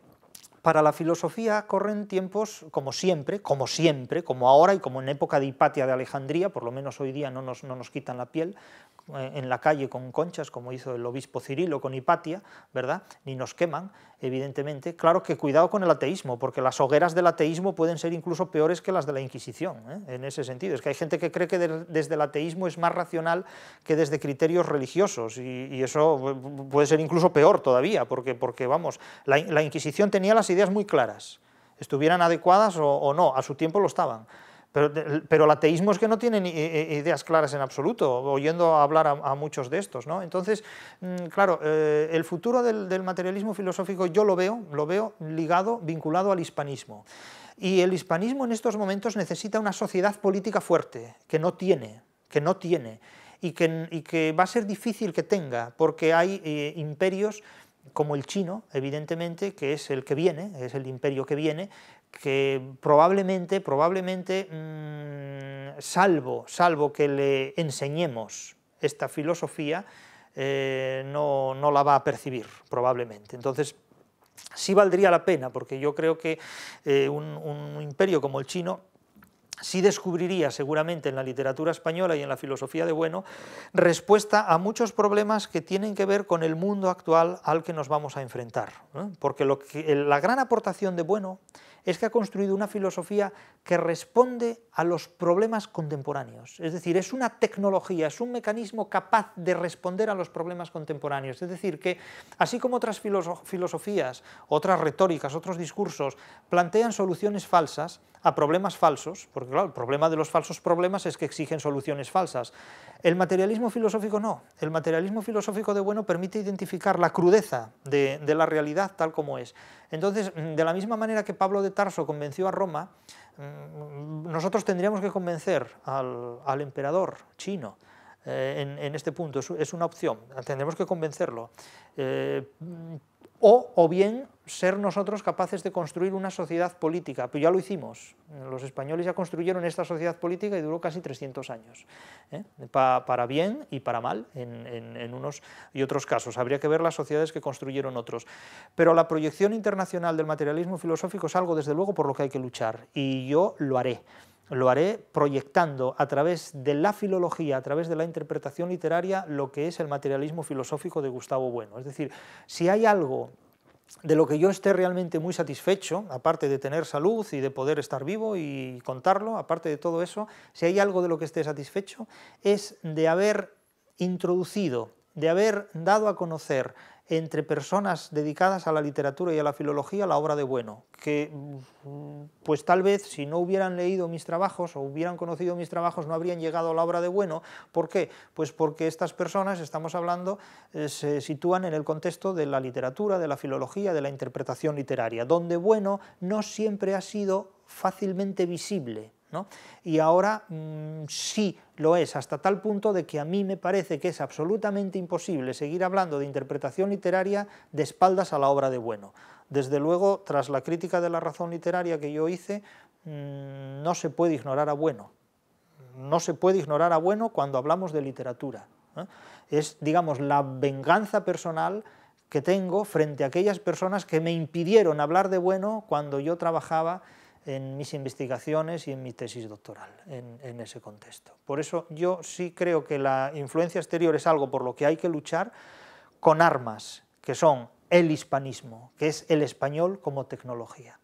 para la filosofía corren tiempos, como siempre, como siempre, como ahora y como en época de Hipatia de Alejandría, por lo menos hoy día no no nos quitan la piel, eh, en la calle con conchas, como hizo el obispo Cirilo con Hipatia, ¿verdad? ni nos queman, evidentemente. Claro que cuidado con el ateísmo, porque las hogueras del ateísmo pueden ser incluso peores que las de la Inquisición, ¿eh? en ese sentido. Es que hay gente que cree que desde el ateísmo es más racional que desde criterios religiosos, y, eso puede ser incluso peor todavía, porque, porque vamos, la, Inquisición tenía las ideas muy claras, estuvieran adecuadas o no, a su tiempo lo estaban. Pero, el ateísmo es que no tienen eh, eh, ideas claras en absoluto, oyendo hablar a, muchos de estos. ¿no? Entonces, mm, claro, eh, el futuro del, materialismo filosófico yo lo veo, lo veo ligado, vinculado al hispanismo. Y el hispanismo en estos momentos necesita una sociedad política fuerte, que no tiene, que no tiene, y que, va a ser difícil que tenga, porque hay imperios como el chino, evidentemente, que es el que viene, es el imperio que viene, que probablemente, probablemente, mm, salvo, salvo que le enseñemos esta filosofía, eh, no, la va a percibir, probablemente. Entonces, sí valdría la pena, porque yo creo que eh, un, imperio como el chino sí descubriría seguramente en la literatura española y en la filosofía de Bueno respuesta a muchos problemas que tienen que ver con el mundo actual al que nos vamos a enfrentar. Porque lo la gran aportación de Bueno es que ha construido una filosofía que responde a los problemas contemporáneos. Es decir, es una tecnología, es un mecanismo capaz de responder a los problemas contemporáneos. Es decir, que así como otras filosofías, otras retóricas, otros discursos plantean soluciones falsas, a problemas falsos, porque el problema de los falsos problemas es que exigen soluciones falsas. El materialismo filosófico no, el materialismo filosófico de bueno permite identificar la crudeza de, la realidad tal como es. Entonces, de la misma manera que Pablo de Tarso convenció a Roma, mm, nosotros tendríamos que convencer al, emperador chino, eh, en, este punto, es, una opción, tendremos que convencerlo. Eh, o, bien ser nosotros capaces de construir una sociedad política, pero ya lo hicimos, los españoles ya construyeron esta sociedad política y duró casi 300 años, ¿eh? para bien y para mal en, en, unos y otros casos, habría que ver las sociedades que construyeron otros, pero la proyección internacional del materialismo filosófico es algo desde luego por lo que hay que luchar y yo lo haré lo haré proyectando a través de la filología, a través de la interpretación literaria, lo que es el materialismo filosófico de Gustavo Bueno. Es decir, si hay algo de lo que yo esté realmente muy satisfecho, aparte de tener salud y de poder estar vivo y contarlo, aparte de todo eso, si hay algo de lo que esté satisfecho, es de haber introducido, de haber dado a conocer entre personas dedicadas a la literatura y a la filología la obra de Bueno, que mm, pues tal vez si no hubieran leído mis trabajos o hubieran conocido mis trabajos no habrían llegado a la obra de Bueno. ¿Por qué? Pues porque estas personas, estamos hablando, eh, se sitúan en el contexto de la literatura, de la filología, de la interpretación literaria, donde Bueno no siempre ha sido fácilmente visible y ahora mm, sí lo es, hasta tal punto de que a mí me parece que es absolutamente imposible seguir hablando de interpretación literaria de espaldas a la obra de Bueno. Desde luego, tras la crítica de la razón literaria que yo hice, mm, no se puede ignorar a Bueno. No se puede ignorar a Bueno cuando hablamos de literatura. Es, digamos, la venganza personal que tengo frente a aquellas personas que me impidieron hablar de Bueno cuando yo trabajaba en mis investigaciones y en mi tesis doctoral en, ese contexto. Por eso yo sí creo que la influencia exterior es algo por lo que hay que luchar con armas, que son el hispanismo, que es el español como tecnología.